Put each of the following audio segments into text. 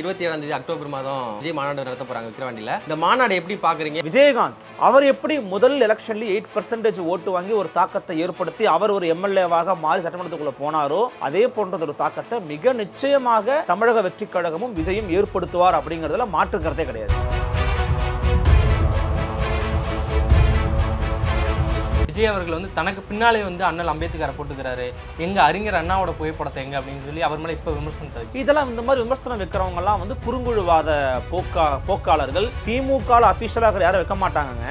இருபத்தி ஏழாம் தேதி அக்டோபர் மாதம் விஜய் மாநாடு நடத்த போறாங்க விக்கிரவாண்டியில இந்த மாநாடு எப்படி பாக்குறீங்க விஜயகாந்த் அவர் எப்படி முதல் எலெக்ஷன்ல எயிட் பர்சன்டேஜ் ஓட்டு வாங்கி ஒரு தாக்கத்தை ஏற்படுத்தி அவர் ஒரு எம்எல்ஏவாக மாறி சட்டமன்றத்துக்குள்ள போனாரோ அதே போன்றது ஒரு தாக்கத்தை மிக நிச்சயமாக தமிழக வெற்றி கழகமும் விஜயும் ஏற்படுத்துவார் அப்படிங்கிறதுல மாற்றுக்கிறதே கிடையாது விஜய் அவர்கள் வந்து தனக்கு பின்னாலே வந்து அண்ணல் அம்பேத்கரை போட்டுக்கிறாரு எங்க அறிஞர் அண்ணாவோட புகைப்படத்தை எங்க அப்படின்னு சொல்லி அவர் மேலே இப்போ விமர்சனம் இதெல்லாம் இந்த மாதிரி விமர்சனம் வைக்கிறவங்கலாம் வந்து குறுங்குழுவாத போக்கா போக்காளர்கள் திமுக அபிஷியலாக யாரும் வைக்க மாட்டாங்க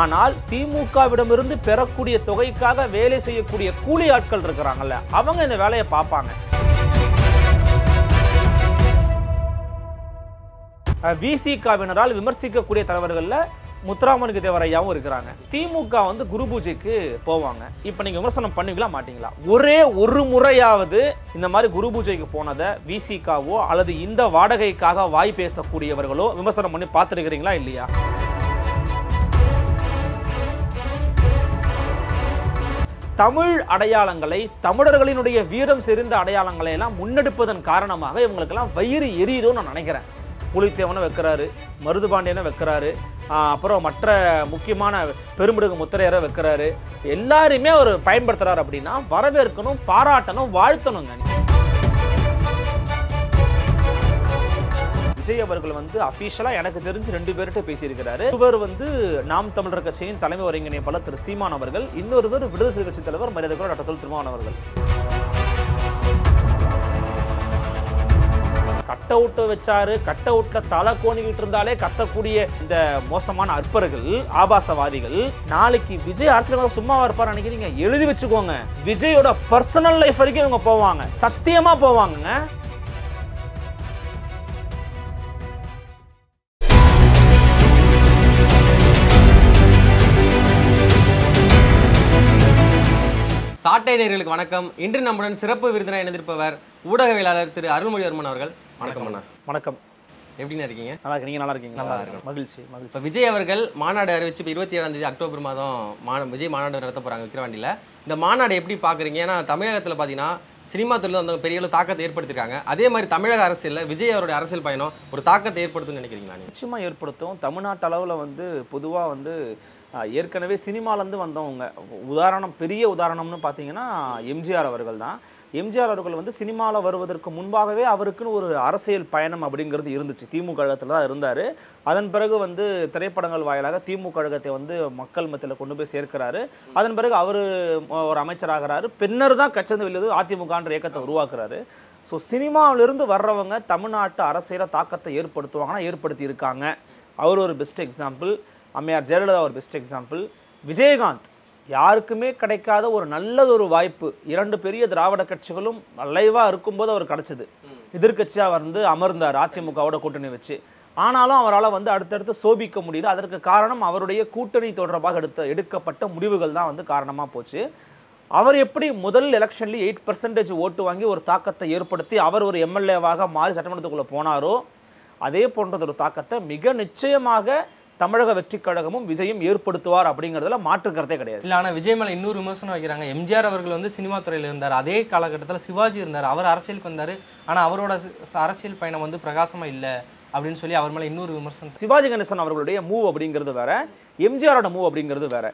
ஆனால் திமுகவிடமிருந்து பெறக்கூடிய தொகைக்காக வேலை செய்யக்கூடிய கூலி ஆட்கள் இருக்கிறாங்கல்ல அவங்க இந்த வேலையை பார்ப்பாங்க விசிகாவினரால் விமர்சிக்கக்கூடிய தலைவர்களில் முத்துராமனுக்கு தேவரையாவும் இருக்கிறாங்க திமுக வந்து குரு பூஜைக்கு போவாங்க இப்போ நீங்கள் விமர்சனம் பண்ணுவீங்களா மாட்டீங்களா ஒரே ஒரு முறையாவது இந்த மாதிரி குரு பூஜைக்கு போனதை விசிகாவோ அல்லது இந்த வாடகைக்காக வாய் பேசக்கூடியவர்களோ விமர்சனம் பண்ணி பார்த்துருக்கிறீங்களா இல்லையா தமிழ் அடையாளங்களை தமிழர்களினுடைய வீரம் செறிந்த அடையாளங்களை எல்லாம் முன்னெடுப்பதன் காரணமாக இவங்களுக்கெல்லாம் வயிறு எரியுதோன்னு நான் நினைக்கிறேன் புலித்தேவனை வைக்கிறாரு மருது பாண்டியனை வைக்கிறாரு அப்புறம் மற்ற முக்கியமான பெருமிடுகு முத்திரையரை வைக்கிறாரு எல்லாருமே அவர் பயன்படுத்துகிறார் அப்படின்னா வரவேற்கணும் பாராட்டணும் வாழ்த்தணுங்க விஜய் அவர்கள் வந்து அஃபீஷியலாக எனக்கு தெரிஞ்சு ரெண்டு பேர்கிட்ட பேசியிருக்கிறாரு இவர் வந்து நாம் தமிழர் கட்சியின் தலைமை ஒருங்கிணைப்பாளர் திரு சீமான் அவர்கள் இன்னொருவர் விடுதலை கட்சி தலைவர் மரியாதை கூட டாக்டர் திருமாவன் அவர்கள் கட் அவுட்டை வச்சாரு கட் அவுட்டில் தலை கோணிக்கிட்டு இருந்தாலே கத்தக்கூடிய இந்த மோசமான அற்பர்கள் ஆபாசவாதிகள் நாளைக்கு விஜய் அரசியல் சும்மாவா இருப்பார் நினைக்கிறீங்க எழுதி வச்சுக்கோங்க விஜயோட பர்சனல் லைஃப் வரைக்கும் இவங்க போவாங்க சத்தியமா போவாங்கங்க சாட்டை நேர்களுக்கு வணக்கம் இன்று நம்முடன் சிறப்பு விருதினை இணைந்திருப்பவர் ஊடகவியலாளர் திரு அருள்மொழிவர்மன் அவர்கள் வணக்கம் அண்ணா வணக்கம் எப்படிண்ணா இருக்கீங்க நல்லா இருக்கு நீங்கள் நல்லா இருக்கீங்க நல்லா இருக்கும் மகிழ்ச்சி மகிழ்ச்சி இப்போ விஜய் அவர்கள் மாநாடு அறிவிச்சு இப்போ இருபத்தி ஏழாம் தேதி அக்டோபர் மாதம் மா விஜய் மாநாடு நடத்த போகிறாங்க விக்கிரவாண்டியில் இந்த மாநாடு எப்படி பார்க்குறீங்க ஏன்னா தமிழகத்தில் பார்த்தீங்கன்னா சினிமா தொழில் அந்த பெரிய அளவு தாக்கத்தை ஏற்படுத்தியிருக்காங்க அதே மாதிரி தமிழக அரசியலில் விஜய் அவருடைய அரசியல் பயணம் ஒரு தாக்கத்தை ஏற்படுத்தும்னு நினைக்கிறீங்களா நிச்சயமாக ஏற்படுத்தும் தமிழ்நாட்டு அளவில் வந்து பொதுவாக வந்து ஏற்கனவே சினிமாலேருந்து வந்தவங்க உதாரணம் பெரிய உதாரணம்னு பார்த்தீங்கன்னா எம்ஜிஆர் அவர்கள் தான் எம்ஜிஆர் அவர்கள் வந்து சினிமாவில் வருவதற்கு முன்பாகவே அவருக்குன்னு ஒரு அரசியல் பயணம் அப்படிங்கிறது இருந்துச்சு திமுக கழகத்தில் தான் இருந்தார் அதன் பிறகு வந்து திரைப்படங்கள் வாயிலாக திமுக கழகத்தை வந்து மக்கள் மத்தியில் கொண்டு போய் சேர்க்கிறாரு அதன் பிறகு அவர் ஒரு அமைச்சராகிறாரு பின்னர் தான் கச்சந்து வெளியது அதிமுகன்ற இயக்கத்தை உருவாக்குறாரு ஸோ சினிமாவிலிருந்து வர்றவங்க தமிழ்நாட்டு அரசியல தாக்கத்தை ஏற்படுத்துவாங்கன்னா ஏற்படுத்தி இருக்காங்க அவர் ஒரு பெஸ்ட் எக்ஸாம்பிள் அம்மையார் ஜெயலலிதா ஒரு பெஸ்ட் எக்ஸாம்பிள் விஜயகாந்த் யாருக்குமே கிடைக்காத ஒரு நல்லது ஒரு வாய்ப்பு இரண்டு பெரிய திராவிட கட்சிகளும் லைவாக இருக்கும்போது அவர் கிடச்சிது எதிர்கட்சியாக வந்து அமர்ந்தார் அதிமுகவோட கூட்டணி வச்சு ஆனாலும் அவரால் வந்து அடுத்தடுத்து சோபிக்க முடியல அதற்கு காரணம் அவருடைய கூட்டணி தொடர்பாக எடுத்த எடுக்கப்பட்ட முடிவுகள் தான் வந்து காரணமாக போச்சு அவர் எப்படி முதல் எலெக்ஷன்லேயே எயிட் பர்சன்டேஜ் ஓட்டு வாங்கி ஒரு தாக்கத்தை ஏற்படுத்தி அவர் ஒரு எம்எல்ஏவாக மாறி சட்டமன்றத்துக்குள்ளே போனாரோ அதே போன்றது ஒரு தாக்கத்தை மிக நிச்சயமாக தமிழக வெற்றிக் கழகமும் விஜயும் ஏற்படுத்துவார் அப்படிங்கிறதுல மாற்று கருத்தே கிடையாது இல்லை ஆனால் விஜய் மேலே இன்னொரு விமர்சனம் வைக்கிறாங்க எம்ஜிஆர் அவர்கள் வந்து சினிமா துறையில் இருந்தார் அதே காலகட்டத்தில் சிவாஜி இருந்தார் அவர் அரசியலுக்கு வந்தார் ஆனால் அவரோட அரசியல் பயணம் வந்து பிரகாசமாக இல்லை அப்படின்னு சொல்லி அவர் மேலே இன்னொரு விமர்சனம் சிவாஜி கணேசன் அவர்களுடைய மூவ் அப்படிங்கிறது வேற எம்ஜிஆரோட மூவ் அப்படிங்கிறது வேற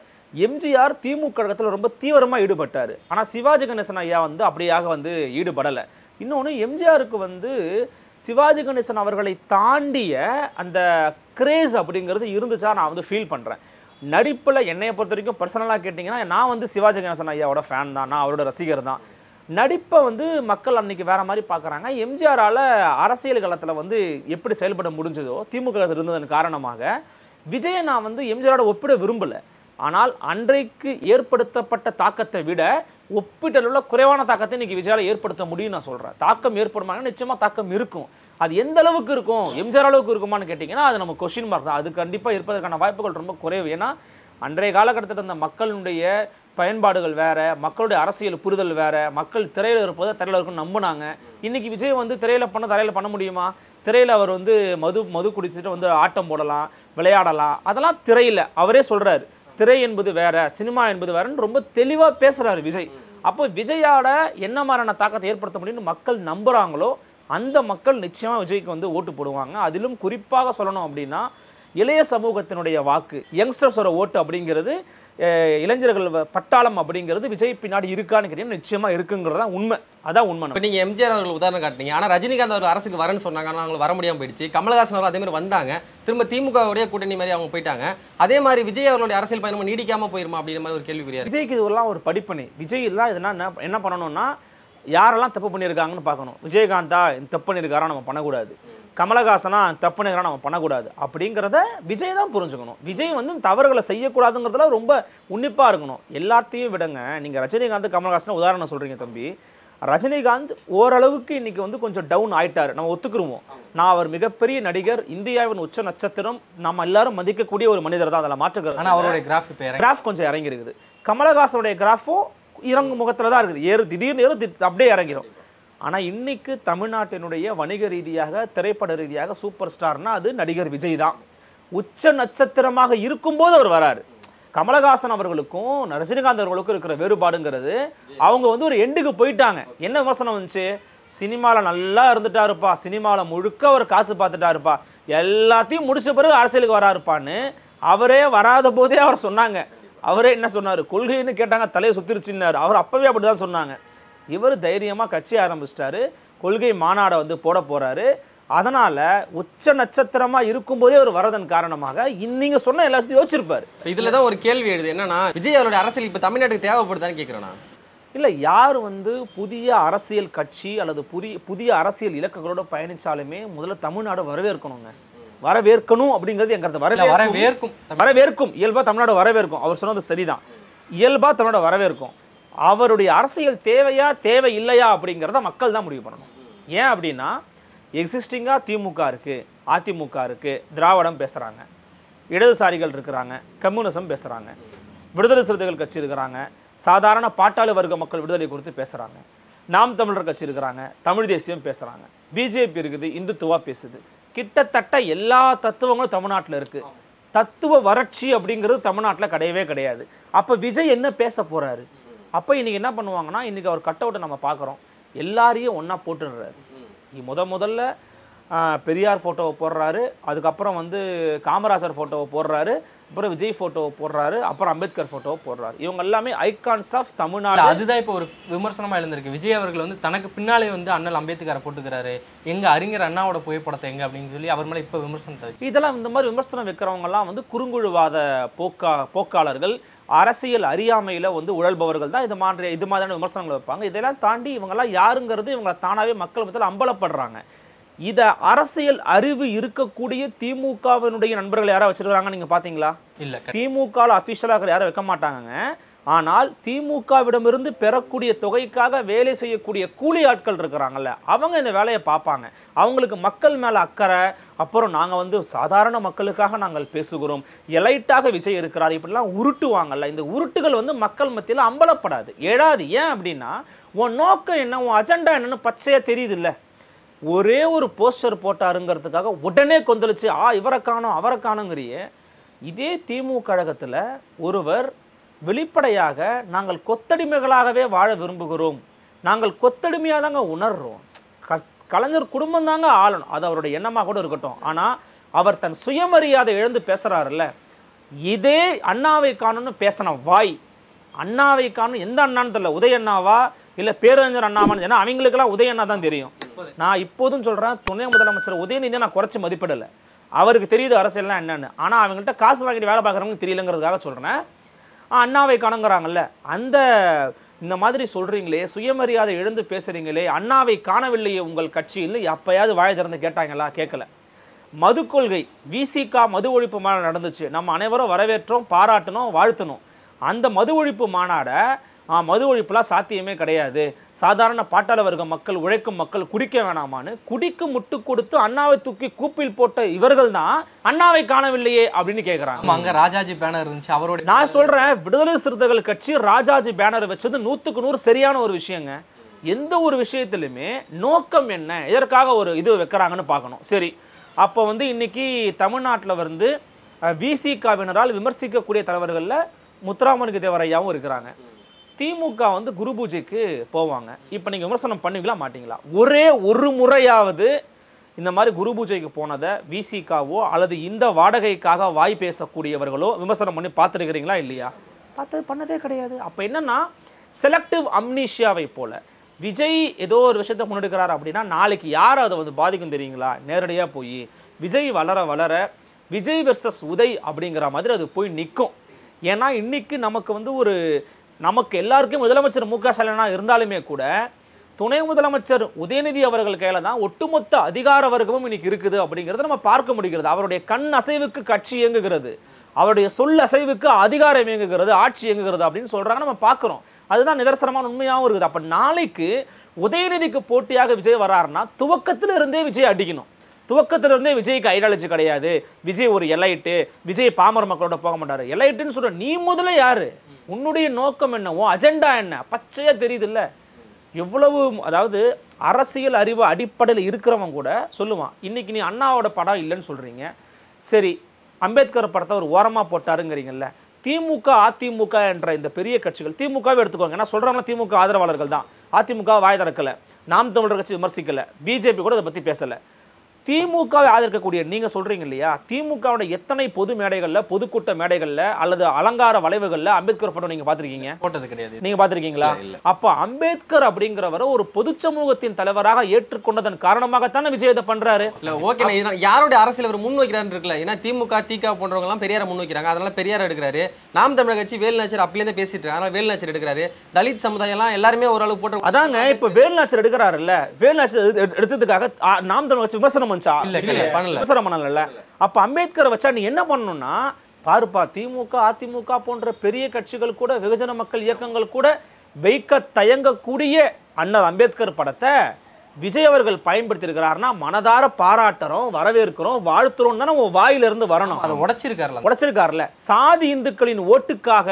எம்ஜிஆர் திமுக கழகத்தில் ரொம்ப தீவிரமாக ஈடுபட்டார் ஆனால் சிவாஜி கணேசன் ஐயா வந்து அப்படியாக வந்து ஈடுபடலை இன்னொன்று எம்ஜிஆருக்கு வந்து சிவாஜி கணேசன் அவர்களை தாண்டிய அந்த கிரேஸ் அப்படிங்கிறது இருந்துச்சா நான் வந்து ஃபீல் பண்ணுறேன் நடிப்பில் என்னையை பொறுத்த வரைக்கும் பர்சனலாக கேட்டிங்கன்னா நான் வந்து சிவாஜி கணேசன் ஐயாவோட ஃபேன் தான் நான் அவரோட ரசிகர் தான் நடிப்பை வந்து மக்கள் அன்னைக்கு வேற மாதிரி பார்க்குறாங்க எம்ஜிஆரால் அரசியல் காலத்தில் வந்து எப்படி செயல்பட முடிஞ்சதோ திமுக இருந்ததன் காரணமாக விஜயை நான் வந்து எம்ஜிஆரோட ஒப்பிட விரும்பலை ஆனால் அன்றைக்கு ஏற்படுத்தப்பட்ட தாக்கத்தை விட ஒப்பீட்டளவில் குறைவான தாக்கத்தை இன்றைக்கி விஜயால ஏற்படுத்த முடியும் நான் சொல்கிறேன் தாக்கம் ஏற்படுமாங்க நிச்சயமாக தாக்கம் இருக்கும் அது எந்த அளவுக்கு இருக்கும் எம்ஜிஆர் அளவுக்கு இருக்குமான்னு கேட்டிங்கன்னா அது நம்ம கொஷின் மார்க் தான் அது கண்டிப்பாக இருப்பதற்கான வாய்ப்புகள் ரொம்ப குறைவு ஏன்னா அன்றைய காலகட்டத்தில் அந்த மக்களுடைய பயன்பாடுகள் வேறு மக்களுடைய அரசியல் புரிதல் வேறு மக்கள் திரையில் இருப்பதை திரையில் இருக்குன்னு நம்பினாங்க இன்றைக்கி விஜய் வந்து திரையில் பண்ண தரையில் பண்ண முடியுமா திரையில் அவர் வந்து மது மது குடிச்சிட்டு வந்து ஆட்டம் போடலாம் விளையாடலாம் அதெல்லாம் திரையில் அவரே சொல்கிறாரு திரை என்பது வேற சினிமா என்பது வேறன்னு ரொம்ப தெளிவாக பேசுகிறாரு விஜய் அப்போ விஜயோட என்ன மாதிரியான தாக்கத்தை ஏற்படுத்த முடியும்னு மக்கள் நம்புகிறாங்களோ அந்த மக்கள் நிச்சயமாக விஜய்க்கு வந்து ஓட்டு போடுவாங்க அதிலும் குறிப்பாக சொல்லணும் அப்படின்னா இளைய சமூகத்தினுடைய வாக்கு யங்ஸ்டர்ஸோட ஓட்டு அப்படிங்கிறது இளைஞர்கள் பட்டாளம் அப்படிங்கிறது விஜய் பின்னாடி இருக்கான்னு கேட்டீங்கன்னா நிச்சயமாக இருக்குங்கிறதான் உண்மை அதான் உண்மை இப்போ நீங்கள் எம்ஜிஆர் அவர்கள் உதாரணம் காட்டினீங்க ஆனால் ரஜினிகாந்த் அவர்கள் அரசுக்கு வரேன்னு சொன்னாங்க ஆனால் அவங்க வர முடியாமல் போயிடுச்சு கமலஹாசன் அவர்கள் அதேமாதிரி வந்தாங்க திரும்ப உடைய கூட்டணி மாதிரி அவங்க போயிட்டாங்க அதே மாதிரி விஜய் அவர்களுடைய அரசியல் பயணமாக நீடிக்காமல் போயிருமா அப்படின்ற மாதிரி ஒரு கேள்விக்குரியா விஜய்க்கு இதெல்லாம் ஒரு படிப்பணி விஜய் எல்லாம் இதுனா என்ன பண்ணணும்னா யாரெல்லாம் தப்பு பண்ணியிருக்காங்கன்னு பார்க்கணும் விஜயகாந்தா இந்த தப்பு பண்ணியிருக்காரா நம்ம பண்ணக்கூடாது கமலஹாசனா தப்பு நிகராக நம்ம பண்ணக்கூடாது அப்படிங்கிறத விஜய் தான் புரிஞ்சுக்கணும் விஜய் வந்து தவறுகளை செய்யக்கூடாதுங்கிறதுல ரொம்ப உன்னிப்பாக இருக்கணும் எல்லாத்தையும் விடுங்க நீங்கள் ரஜினிகாந்த் கமலஹாசன் உதாரணம் சொல்கிறீங்க தம்பி ரஜினிகாந்த் ஓரளவுக்கு இன்றைக்கி வந்து கொஞ்சம் டவுன் ஆகிட்டார் நம்ம ஒத்துக்குருவோம் நான் அவர் மிகப்பெரிய நடிகர் இந்தியாவின் உச்ச நட்சத்திரம் நம்ம எல்லாரும் மதிக்கக்கூடிய ஒரு மனிதர் தான் அதில் மாற்றுக்கிறார் ஆனால் அவருடைய கிராஃப் கிராஃப் கொஞ்சம் இறங்கியிருக்குது கமலஹாசனுடைய கிராஃபும் இறங்கும் முகத்தில் தான் இருக்குது ஏறு திடீர்னு ஏறு அப்படியே இறங்கிடும் ஆனால் இன்றைக்கு தமிழ்நாட்டினுடைய வணிக ரீதியாக திரைப்பட ரீதியாக சூப்பர் ஸ்டார்னால் அது நடிகர் விஜய் தான் உச்ச நட்சத்திரமாக இருக்கும்போது அவர் வராரு கமலஹாசன் அவர்களுக்கும் ரஜினிகாந்த் அவர்களுக்கும் இருக்கிற வேறுபாடுங்கிறது அவங்க வந்து ஒரு எண்டுக்கு போயிட்டாங்க என்ன விமர்சனம் வந்துச்சு சினிமாவில் நல்லா இருந்துட்டாருப்பா சினிமாவில் முழுக்க அவர் காசு பார்த்துட்டாருப்பா எல்லாத்தையும் முடிச்ச பிறகு அரசியலுக்கு வராருப்பான்னு அவரே வராத போதே அவர் சொன்னாங்க அவரே என்ன சொன்னார் கொள்கைன்னு கேட்டாங்க தலையை சுத்திருச்சுன்னாரு அவர் அப்போவே அப்படி தான் சொன்னாங்க இவர் தைரியமாக கட்சி ஆரம்பிச்சிட்டாரு கொள்கை மாநாடை வந்து போட போகிறாரு அதனால் உச்ச நட்சத்திரமாக இருக்கும்போதே அவர் வரதன் காரணமாக நீங்கள் சொன்ன எல்லாத்தையும் யோசிச்சிருப்பார் இதில் தான் ஒரு கேள்வி எழுது என்னன்னா விஜய் அவருடைய அரசியல் இப்போ தமிழ்நாட்டுக்கு தேவைப்படுதான்னு கேட்குறேன்னா இல்லை யார் வந்து புதிய அரசியல் கட்சி அல்லது புதிய புதிய அரசியல் இலக்குகளோடு பயணித்தாலுமே முதல்ல தமிழ்நாடு வரவேற்கணுங்க வரவேற்கணும் அப்படிங்கிறது எங்கிறது வர வரவேற்கும் வரவேற்கும் இயல்பாக தமிழ்நாடு வரவேற்கும் அவர் சொன்னது சரிதான் இயல்பாக தமிழ்நாடு வரவேற்கும் அவருடைய அரசியல் தேவையா தேவை இல்லையா அப்படிங்கிறத மக்கள் தான் முடிவு பண்ணணும் ஏன் அப்படின்னா எக்ஸிஸ்டிங்காக திமுக இருக்குது அதிமுக இருக்குது திராவிடம் பேசுகிறாங்க இடதுசாரிகள் இருக்கிறாங்க கம்யூனிசம் பேசுகிறாங்க விடுதலை சிறுத்தைகள் கட்சி இருக்கிறாங்க சாதாரண பாட்டாளி வர்க்க மக்கள் விடுதலை குறித்து பேசுகிறாங்க நாம் தமிழர் கட்சி இருக்கிறாங்க தமிழ் தேசியம் பேசுகிறாங்க பிஜேபி இருக்குது இந்துத்துவா பேசுது கிட்டத்தட்ட எல்லா தத்துவங்களும் தமிழ்நாட்டில் இருக்குது தத்துவ வறட்சி அப்படிங்கிறது தமிழ்நாட்டில் கிடையவே கிடையாது அப்போ விஜய் என்ன பேச போகிறாரு அப்போ இன்றைக்கி என்ன பண்ணுவாங்கன்னா இன்றைக்கி அவர் கட் அவுட்டை நம்ம பார்க்குறோம் எல்லாரையும் ஒன்றா போட்டுடுறாரு முத முதல்ல பெரியார் ஃபோட்டோவை போடுறாரு அதுக்கப்புறம் வந்து காமராசர் ஃபோட்டோவை போடுறாரு அப்புறம் விஜய் ஃபோட்டோவை போடுறாரு அப்புறம் அம்பேத்கர் ஃபோட்டோவை போடுறாரு இவங்க எல்லாமே ஐகான்ஸ் ஆஃப் தமிழ்நாடு அதுதான் இப்போ ஒரு விமர்சனமாக எழுந்திருக்கு விஜய் அவர்கள் வந்து தனக்கு பின்னாலே வந்து அண்ணல் அம்பேத்கரை போட்டுக்கிறாரு எங்கள் அறிஞர் அண்ணாவோட புகைப்படத்தை எங்கே அப்படின்னு சொல்லி அவர் மேலே இப்போ விமர்சனம் இதெல்லாம் இந்த மாதிரி விமர்சனம் வைக்கிறவங்கலாம் வந்து குறுங்குழுவாத போக்கா போக்காளர்கள் அரசியல் அறியாமையில் வந்து உழல்பவர்கள் தான் இது மாதிரி இது மாதிரியான விமர்சனங்கள் வைப்பாங்க இதெல்லாம் தாண்டி இவங்கெல்லாம் யாருங்கிறது இவங்களை தானாகவே மக்கள் மத்தியில் அம்பலப்படுறாங்க இதை அரசியல் அறிவு இருக்கக்கூடிய திமுகவினுடைய நண்பர்கள் யாராவது வச்சிருக்கிறாங்க நீங்கள் பார்த்தீங்களா இல்லை திமுகவில் அஃபிஷியலாக யாரும் வைக்க மாட்டாங்க ஆனால் திமுகவிடமிருந்து பெறக்கூடிய தொகைக்காக வேலை செய்யக்கூடிய கூலி ஆட்கள் இருக்கிறாங்கல்ல அவங்க இந்த வேலையை பார்ப்பாங்க அவங்களுக்கு மக்கள் மேலே அக்கறை அப்புறம் நாங்கள் வந்து சாதாரண மக்களுக்காக நாங்கள் பேசுகிறோம் எலைட்டாக விஜய் இருக்கிறார் இப்படிலாம் உருட்டுவாங்கல்ல இந்த உருட்டுகள் வந்து மக்கள் மத்தியில் அம்பலப்படாது எழாது ஏன் அப்படின்னா உன் நோக்கம் என்ன உன் அஜெண்டா என்னன்னு பச்சையாக தெரியுது இல்லை ஒரே ஒரு போஸ்டர் போட்டாருங்கிறதுக்காக உடனே கொந்தளிச்சு ஆ இவரை காணும் அவரை காணுங்கிறிய இதே திமுக கழகத்தில் ஒருவர் வெளிப்படையாக நாங்கள் கொத்தடிமைகளாகவே வாழ விரும்புகிறோம் நாங்கள் கொத்தடிமையாக தாங்க உணர்றோம் க கலைஞர் குடும்பம் தாங்க ஆளணும் அது அவருடைய எண்ணமாக கூட இருக்கட்டும் ஆனால் அவர் தன் சுயமரியாதை எழுந்து பேசுகிறாருல்ல இதே அண்ணாவை காணும்னு பேசின வாய் அண்ணாவை காணும் எந்த அண்ணான்னு தெரியல உதய அண்ணாவா இல்லை பேரறிஞர் அண்ணாமலை ஏன்னா அவங்களுக்கெல்லாம் உதய அண்ணா தான் தெரியும் நான் இப்போதும் சொல்கிறேன் துணை முதலமைச்சர் உதயநிதியை நான் குறைச்சி மதிப்பிடலை அவருக்கு தெரியுது அரசியல்லாம் என்னென்னு ஆனால் அவங்கள்ட்ட காசு வாங்கிட்டு வேலை பார்க்குறவங்களுக்கு தெரியலங்கிறதுக்காக சொல்கிறேன் அண்ணாவை காணுங்கிறாங்கல்ல அந்த இந்த மாதிரி சொல்கிறீங்களே சுயமரியாதை எழுந்து பேசுகிறீங்களே அண்ணாவை காணவில்லையே உங்கள் கட்சியில் எப்பயாவது வாழை திறந்து கேட்டாங்களா கேட்கல மது கொள்கை விசிகா மது ஒழிப்பு மாநாடு நடந்துச்சு நம்ம அனைவரும் வரவேற்றோம் பாராட்டணும் வாழ்த்தணும் அந்த மது ஒழிப்பு மாநாடை மது ஒழிப்புலாம் சாத்தியமே கிடையாது சாதாரண பாட்டாள வர்க்க மக்கள் உழைக்கும் மக்கள் குடிக்க வேணாமான்னு குடிக்கு முட்டு கொடுத்து அண்ணாவை தூக்கி கூப்பில் போட்ட இவர்கள் தான் அண்ணாவை காணவில்லையே அப்படின்னு கேட்குறாங்க அங்கே ராஜாஜி பேனர் இருந்துச்சு அவரோட நான் சொல்கிறேன் விடுதலை சிறுத்தைகள் கட்சி ராஜாஜி பேனர் வச்சது நூற்றுக்கு நூறு சரியான ஒரு விஷயங்க எந்த ஒரு விஷயத்திலுமே நோக்கம் என்ன இதற்காக ஒரு இது வைக்கிறாங்கன்னு பார்க்கணும் சரி அப்போ வந்து இன்னைக்கு தமிழ்நாட்டில் வந்து விசிகாவினரால் விமர்சிக்கக்கூடிய தலைவர்களில் முத்துராமனுக்கு தேவராயாவும் இருக்கிறாங்க திமுக வந்து குரு பூஜைக்கு போவாங்க இப்போ நீங்கள் விமர்சனம் பண்ணுவீங்களா மாட்டிங்களா ஒரே ஒரு முறையாவது இந்த மாதிரி குரு பூஜைக்கு போனதை விசிகாவோ அல்லது இந்த வாடகைக்காக வாய் பேசக்கூடியவர்களோ விமர்சனம் பண்ணி பார்த்துருக்கிறீங்களா இல்லையா பார்த்து பண்ணதே கிடையாது அப்போ என்னென்னா செலக்டிவ் அம்னீஷியாவை போல் விஜய் ஏதோ ஒரு விஷயத்தை முன்னெடுக்கிறார் அப்படின்னா நாளைக்கு யார் அதை வந்து பாதிக்கும் தெரியுங்களா நேரடியாக போய் விஜய் வளர வளர விஜய் வெர்சஸ் உதய் அப்படிங்கிற மாதிரி அது போய் நிற்கும் ஏன்னா இன்றைக்கி நமக்கு வந்து ஒரு நமக்கு எல்லாருக்கும் முதலமைச்சர் மு க ஸ்டாலினாக இருந்தாலுமே கூட துணை முதலமைச்சர் உதயநிதி அவர்கள் கையில் தான் ஒட்டுமொத்த அதிகார வர்க்கமும் இன்னைக்கு இருக்குது அப்படிங்கிறத நம்ம பார்க்க முடிகிறது அவருடைய கண் அசைவுக்கு கட்சி இயங்குகிறது அவருடைய சொல் அசைவுக்கு அதிகாரம் இயங்குகிறது ஆட்சி இயங்குகிறது அப்படின்னு சொல்கிறாங்க நம்ம பார்க்குறோம் அதுதான் நிதர்சனமான உண்மையாகவும் இருக்குது அப்போ நாளைக்கு உதயநிதிக்கு போட்டியாக விஜய் வராருன்னா துவக்கத்தில் இருந்தே விஜய் அடிக்கணும் துவக்கத்திலிருந்தே விஜய்க்கு ஐடியாலஜி கிடையாது விஜய் ஒரு எலைட்டு விஜய் பாமர மக்களோட போக மாட்டார் எலைட்டுன்னு சொல்கிற நீ முதல்ல யார் உன்னுடைய நோக்கம் என்னவோ அஜெண்டா என்ன பச்சையாக தெரியுதுல்ல எவ்வளவு அதாவது அரசியல் அறிவு அடிப்படையில் இருக்கிறவன் கூட சொல்லுவான் இன்றைக்கி நீ அண்ணாவோட படம் இல்லைன்னு சொல்கிறீங்க சரி அம்பேத்கர் படத்தை ஒரு ஓரமாக போட்டாருங்கிறீங்கல்ல திமுக அதிமுக என்ற இந்த பெரிய கட்சிகள் திமுகவே எடுத்துக்கோங்க ஏன்னா சொல்கிறாங்க திமுக ஆதரவாளர்கள் தான் அதிமுக வாய் திறக்கலை நாம் தமிழர் கட்சி விமர்சிக்கலை பிஜேபி கூட இதை பற்றி பேசலை திமுகவை ஆதரிக்கக்கூடிய நீங்கள் சொல்கிறீங்க இல்லையா திமுகவோட எத்தனை பொது மேடைகளில் பொதுக்கூட்ட மேடைகளில் அல்லது அலங்கார வளைவுகளில் அம்பேத்கர் ஃபோட்டோ நீங்கள் பார்த்துருக்கீங்க போட்டது கிடையாது நீங்கள் பார்த்துருக்கீங்களா அப்போ அம்பேத்கர் அப்படிங்கிறவரை ஒரு பொது சமூகத்தின் தலைவராக ஏற்றுக்கொண்டதன் காரணமாகத்தானே விஜய் இதை பண்ணுறாரு இல்லை ஓகே யாருடைய அரசியல் அவர் முன் வைக்கிறான்னு ஏன்னா திமுக திக போன்றவங்கலாம் பெரியார முன் வைக்கிறாங்க அதனால பெரியார் எடுக்கிறாரு நாம் தமிழக கட்சி வேலுநாச்சர் அப்பலேருந்து பேசிட்டு இருக்காங்க அதனால வேலுநாச்சர் எடுக்கிறாரு தலித் சமுதாயம்லாம் எல்லாருமே ஓரளவு போட்டு அதாங்க இப்போ வேலுநாச்சர் எடுக்கிறாருல்ல வேலுநாச்சர் எடுத்ததுக்காக நாம் தமிழக கட்சி விமர்சனம் வந்துச்சா அவசரம் பண்ணல அப்போ அம்பேத்கரை வச்சா நீ என்ன பண்ணணும்னா பாருப்பா திமுக அதிமுக போன்ற பெரிய கட்சிகள் கூட வெகுஜன மக்கள் இயக்கங்கள் கூட வைக்க தயங்கக்கூடிய அண்ணர் அம்பேத்கர் படத்தை விஜய் அவர்கள் பயன்படுத்தியிருக்கிறாருன்னா மனதார பாராட்டுறோம் வரவேற்கிறோம் வாழ்த்துறோம் தானே உன் வாயிலிருந்து வரணும் அதை உடைச்சிருக்காரு உடைச்சிருக்காருல சாதி இந்துக்களின் ஓட்டுக்காக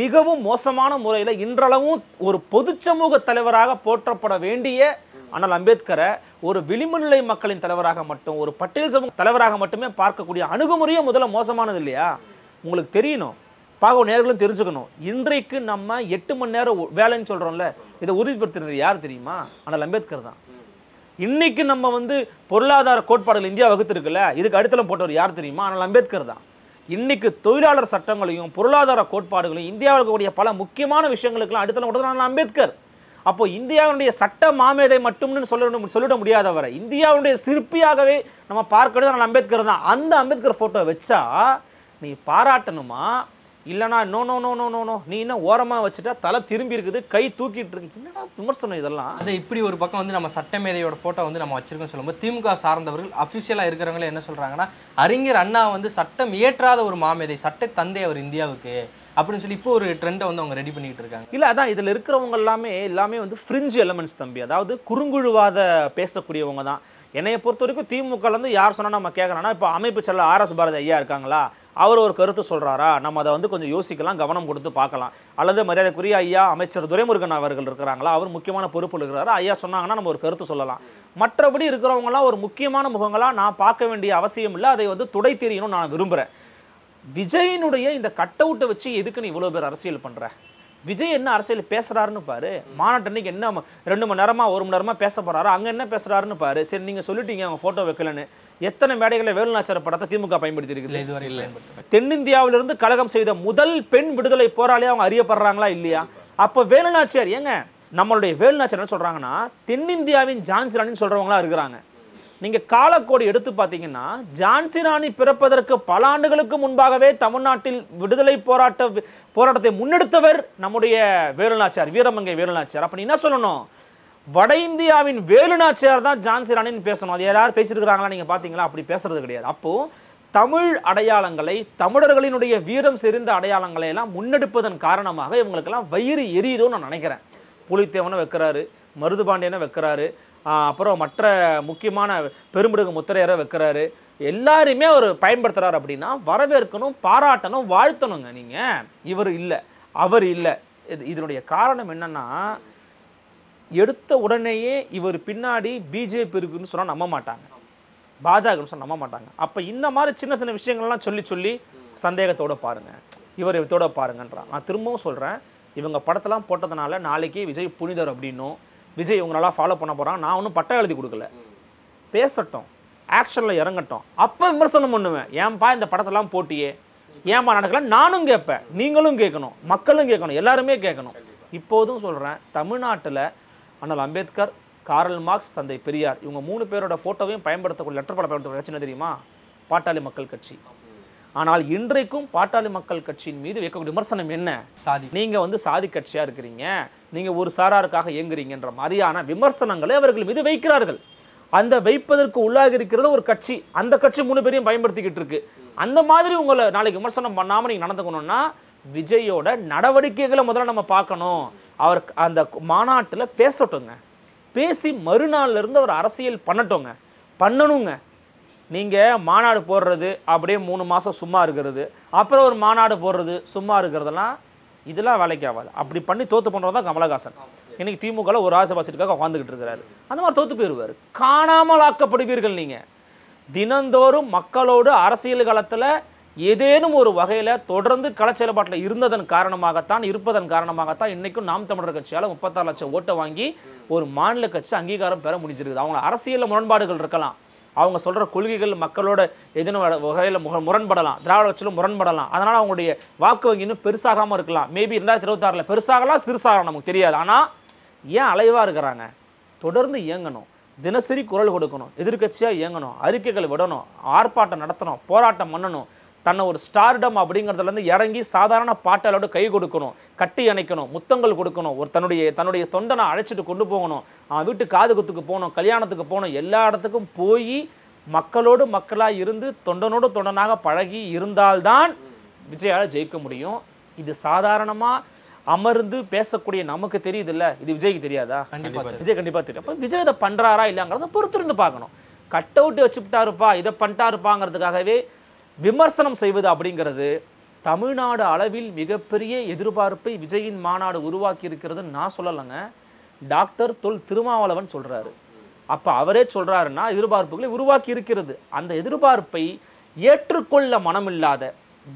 மிகவும் மோசமான முறையில் இன்றளவும் ஒரு பொது சமூக தலைவராக போற்றப்பட வேண்டிய அண்ணல் அம்பேத்கரை ஒரு விளிம்பு நிலை மக்களின் தலைவராக மட்டும் ஒரு பட்டியல் சமூக தலைவராக மட்டுமே பார்க்கக்கூடிய அணுகுமுறையும் முதல்ல மோசமானது இல்லையா உங்களுக்கு தெரியணும் பார்க்க நேர்களும் தெரிஞ்சுக்கணும் இன்றைக்கு நம்ம எட்டு மணி நேரம் வேலைன்னு சொல்கிறோம்ல இதை உறுதிப்படுத்துறது யார் தெரியுமா ஆனால் அம்பேத்கர் தான் இன்றைக்கு நம்ம வந்து பொருளாதார கோட்பாடுகள் இந்தியா வகுத்திருக்குல்ல இதுக்கு அடுத்தலம் போட்டவர் யார் தெரியுமா ஆனால் அம்பேத்கர் தான் இன்னைக்கு தொழிலாளர் சட்டங்களையும் பொருளாதார கோட்பாடுகளையும் இந்தியாவில் இருக்கக்கூடிய பல முக்கியமான விஷயங்களுக்கெல்லாம் அடுத்தலம் போட்டது அம்பேத்கர் அப்போ இந்தியாவுடைய சட்ட மாமேதை மட்டும்னு சொல்ல சொல்லிட முடியாத வரை இந்தியாவுடைய சிற்பியாகவே நம்ம பார்க்கறது அம்பேத்கர் தான் அந்த அம்பேத்கர் ஃபோட்டோ வச்சா நீ பாராட்டணுமா இல்லைனா no no no no no no நீ இன்னும் ஓரமாக வச்சுட்டா தலை திரும்பி இருக்குது கை தூக்கிட்டு இருக்கு என்னடா விமர்சனம் இதெல்லாம் அது இப்படி ஒரு பக்கம் வந்து நம்ம சட்டமேதையோட ஃபோட்டோ வந்து நம்ம வச்சிருக்கோம் சொல்லும்போது திமுக சார்ந்தவர்கள் அஃபிஷியலாக இருக்கிறவங்களே என்ன சொல்கிறாங்கன்னா அறிஞர் அண்ணா வந்து சட்டம் இயற்றாத ஒரு மாமேதை சட்ட தந்தை அவர் இந்தியாவுக்கு அப்படின்னு சொல்லி இப்போ ஒரு ட்ரெண்டை வந்து அவங்க ரெடி பண்ணிட்டு இருக்காங்க இல்லை அதான் இதில் இருக்கிறவங்க எல்லாமே எல்லாமே வந்து ஃப்ரிஞ்சு எலமெண்ட்ஸ் தம்பி அதாவது குறுங்குழுவாத பேசக்கூடியவங்க தான் என்னையை பொறுத்த வரைக்கும் திமுகலேருந்து யார் சொன்னால் நம்ம கேட்கலாம்னா இப்போ அமைப்பு செல்ல ஆர்எஸ் பாரதி ஐயா இருக்காங்களா அவர் ஒரு கருத்து சொல்கிறாரா நம்ம அதை வந்து கொஞ்சம் யோசிக்கலாம் கவனம் கொடுத்து பார்க்கலாம் அல்லது மரியாதைக்குரிய ஐயா அமைச்சர் துரைமுருகன் அவர்கள் இருக்கிறாங்களா அவர் முக்கியமான பொறுப்பு இருக்கிறாரா ஐயா சொன்னாங்கன்னா நம்ம ஒரு கருத்து சொல்லலாம் மற்றபடி இருக்கிறவங்களாம் ஒரு முக்கியமான முகங்களாக நான் பார்க்க வேண்டிய அவசியம் இல்லை அதை வந்து துடை தெரியணும்னு நான் விரும்புகிறேன் விஜயினுடைய இந்த கட் அவுட்டை வச்சு எதுக்கு நீ இவ்வளோ பேர் அரசியல் பண்ணுற விஜய் என்ன அரசியல் பேசுறாருன்னு பாரு மாநாட்டன்னைக்கு என்ன ரெண்டு மணி நேரமா ஒரு மணி நேரமா பேச போறாரு அங்க என்ன பேசுறாருன்னு பாரு சரி நீங்க சொல்லிட்டீங்க அவங்க போட்டோ வைக்கலன்னு எத்தனை மேடைகளை வேலுநாச்சார படத்தை திமுக பயன்படுத்தி இருக்குது தென்னிந்தியாவிலிருந்து கழகம் செய்த முதல் பெண் விடுதலை போராளியா அவங்க அறியப்படுறாங்களா இல்லையா அப்ப வேலுநாச்சியார் ஏங்க நம்மளுடைய வேலுநாச்சார் என்ன சொல்றாங்கன்னா தென்னிந்தியாவின் ஜான்சிரானின்னு சொல்றவங்களா இருக்கிறாங்க நீங்கள் காலக்கோடு எடுத்து பார்த்தீங்கன்னா ஜான்சிராணி பிறப்பதற்கு பல ஆண்டுகளுக்கு முன்பாகவே தமிழ்நாட்டில் விடுதலை போராட்ட போராட்டத்தை முன்னெடுத்தவர் நம்முடைய வேலுநாச்சியார் வீரமங்கை வேலுநாச்சியார் அப்போ என்ன சொல்லணும் வட இந்தியாவின் வேலுநாச்சியார் தான் ஜான்சிராணின்னு பேசணும் அது யாராவது பேசியிருக்கிறாங்களா நீங்கள் பார்த்தீங்களா அப்படி பேசுறது கிடையாது அப்போது தமிழ் அடையாளங்களை தமிழர்களினுடைய வீரம் செறிந்த அடையாளங்களை எல்லாம் முன்னெடுப்பதன் காரணமாக இவங்களுக்கெல்லாம் வயிறு எரியுதோன்னு நான் நினைக்கிறேன் புலித்தேவனை வைக்கிறாரு மருதுபாண்டியனை வைக்கிறாரு அப்புறம் மற்ற முக்கியமான பெருமிடுகு முத்திரையரை வைக்கிறாரு எல்லாருமே அவர் பயன்படுத்துகிறார் அப்படின்னா வரவேற்கணும் பாராட்டணும் வாழ்த்தணுங்க நீங்கள் இவர் இல்லை அவர் இல்லை இது இதனுடைய காரணம் என்னென்னா எடுத்த உடனேயே இவர் பின்னாடி பிஜேபி இருக்குன்னு சொன்னால் நம்ப மாட்டாங்க பாஜகன்னு சொன்னால் நம்ப மாட்டாங்க அப்போ இந்த மாதிரி சின்ன சின்ன விஷயங்கள்லாம் சொல்லி சொல்லி சந்தேகத்தோடு பாருங்கள் இவர் இதோட பாருங்கன்றான் நான் திரும்பவும் சொல்கிறேன் இவங்க படத்தெல்லாம் போட்டதுனால நாளைக்கு விஜய் புனிதர் அப்படின்னும் விஜய் இவங்களெல்லாம் ஃபாலோ பண்ண போகிறான் நான் ஒன்றும் பட்டம் எழுதி கொடுக்கல பேசட்டும் ஆக்ஷனில் இறங்கட்டும் அப்போ விமர்சனம் பண்ணுவேன் ஏன்பா இந்த படத்தெல்லாம் போட்டியே ஏன்பா நடக்கல நானும் கேட்பேன் நீங்களும் கேட்கணும் மக்களும் கேட்கணும் எல்லாருமே கேட்கணும் இப்போதும் சொல்கிறேன் தமிழ்நாட்டில் அண்ணல் அம்பேத்கர் காரல் மார்க்ஸ் தந்தை பெரியார் இவங்க மூணு பேரோட ஃபோட்டோவையும் பயன்படுத்தக்கூடிய லெட்டர் படம் பயன்படுத்தக்கூடிய கட்சி தெரியுமா பாட்டாளி மக்கள் கட்சி ஆனால் இன்றைக்கும் பாட்டாளி மக்கள் கட்சியின் மீது வைக்கக்கூடிய விமர்சனம் என்ன சாதி நீங்கள் வந்து சாதி கட்சியாக இருக்கிறீங்க நீங்கள் ஒரு சாராருக்காக இயங்குறீங்கன்ற மாதிரியான விமர்சனங்களை அவர்கள் மீது வைக்கிறார்கள் அந்த வைப்பதற்கு உள்ளாக இருக்கிறது ஒரு கட்சி அந்த கட்சி மூணு பேரையும் பயன்படுத்திக்கிட்டு இருக்கு அந்த மாதிரி உங்களை நாளைக்கு விமர்சனம் பண்ணாமல் நீங்கள் நடந்துக்கணும்னா விஜயோட நடவடிக்கைகளை முதல்ல நம்ம பார்க்கணும் அவர் அந்த மாநாட்டில் பேசட்டோங்க பேசி மறுநாள்ல இருந்து அவர் அரசியல் பண்ணட்டோங்க பண்ணணுங்க நீங்கள் மாநாடு போடுறது அப்படியே மூணு மாதம் சும்மா இருக்கிறது அப்புறம் ஒரு மாநாடு போடுறது சும்மா இருக்கிறதெல்லாம் இதெல்லாம் வேலைக்கு ஆகாது அப்படி பண்ணி தோற்று பண்ணுறது தான் கமலஹாசன் இன்றைக்கி திமுகவில் ஒரு ஆசை பாசிட்டுக்காக உட்காந்துக்கிட்டு இருக்கிறாரு அந்த மாதிரி தோற்று போயிடுவார் காணாமல் ஆக்கப்படுவீர்கள் நீங்கள் தினந்தோறும் மக்களோடு அரசியல் காலத்தில் ஏதேனும் ஒரு வகையில் தொடர்ந்து செயல்பாட்டில் இருந்ததன் காரணமாகத்தான் இருப்பதன் காரணமாகத்தான் இன்றைக்கும் நாம் தமிழர் கட்சியால் முப்பத்தாறு லட்சம் ஓட்டை வாங்கி ஒரு மாநில கட்சி அங்கீகாரம் பெற முடிஞ்சிருக்குது அவங்க அரசியலில் முரண்பாடுகள் இருக்கலாம் அவங்க சொல்கிற கொள்கைகள் மக்களோட எதுன வகையில் முக முரண்படலாம் திராவிட கட்சியிலும் முரண்படலாம் அதனால் அவங்களுடைய வாக்கு வங்கி இன்னும் பெருசாகாமல் இருக்கலாம் மேபி ரெண்டாயிரத்தி இருபத்தாறில் பெருசாகலாம் சிறுசாகலாம் நமக்கு தெரியாது ஆனால் ஏன் அலைவாக இருக்கிறாங்க தொடர்ந்து இயங்கணும் தினசரி குரல் கொடுக்கணும் எதிர்கட்சியாக இயங்கணும் அறிக்கைகள் விடணும் ஆர்ப்பாட்டம் நடத்தணும் போராட்டம் பண்ணணும் தன்னை ஒரு ஸ்டார்டம் அப்படிங்கிறதுலேருந்து இறங்கி சாதாரண பாட்டாளோட கை கொடுக்கணும் கட்டி அணைக்கணும் முத்தங்கள் கொடுக்கணும் ஒரு தன்னுடைய தன்னுடைய தொண்டனை அழைச்சிட்டு கொண்டு போகணும் அவன் வீட்டு காதுகுத்துக்கு போகணும் கல்யாணத்துக்கு போகணும் எல்லா இடத்துக்கும் போய் மக்களோடு மக்களாக இருந்து தொண்டனோடு தொண்டனாக பழகி இருந்தால்தான் விஜயால் ஜெயிக்க முடியும் இது சாதாரணமாக அமர்ந்து பேசக்கூடிய நமக்கு தெரியுது இல்லை இது விஜய்க்கு தெரியாதா கண்டிப்பாக விஜய் கண்டிப்பாக தெரியும் அப்போ விஜய் இதை பண்ணுறாரா இல்லைங்கிறத பொறுத்திருந்து பார்க்கணும் கட் அவுட் வச்சுக்கிட்டாருப்பா இதை பண்ணிட்டாருப்பாங்கிறதுக்காகவே விமர்சனம் செய்வது அப்படிங்கிறது தமிழ்நாடு அளவில் மிகப்பெரிய எதிர்பார்ப்பை விஜயின் மாநாடு உருவாக்கி இருக்கிறதுன்னு நான் சொல்லலைங்க டாக்டர் தொல் திருமாவளவன் சொல்கிறாரு அப்போ அவரே சொல்கிறாருன்னா எதிர்பார்ப்புகளை உருவாக்கி இருக்கிறது அந்த எதிர்பார்ப்பை ஏற்றுக்கொள்ள மனமில்லாத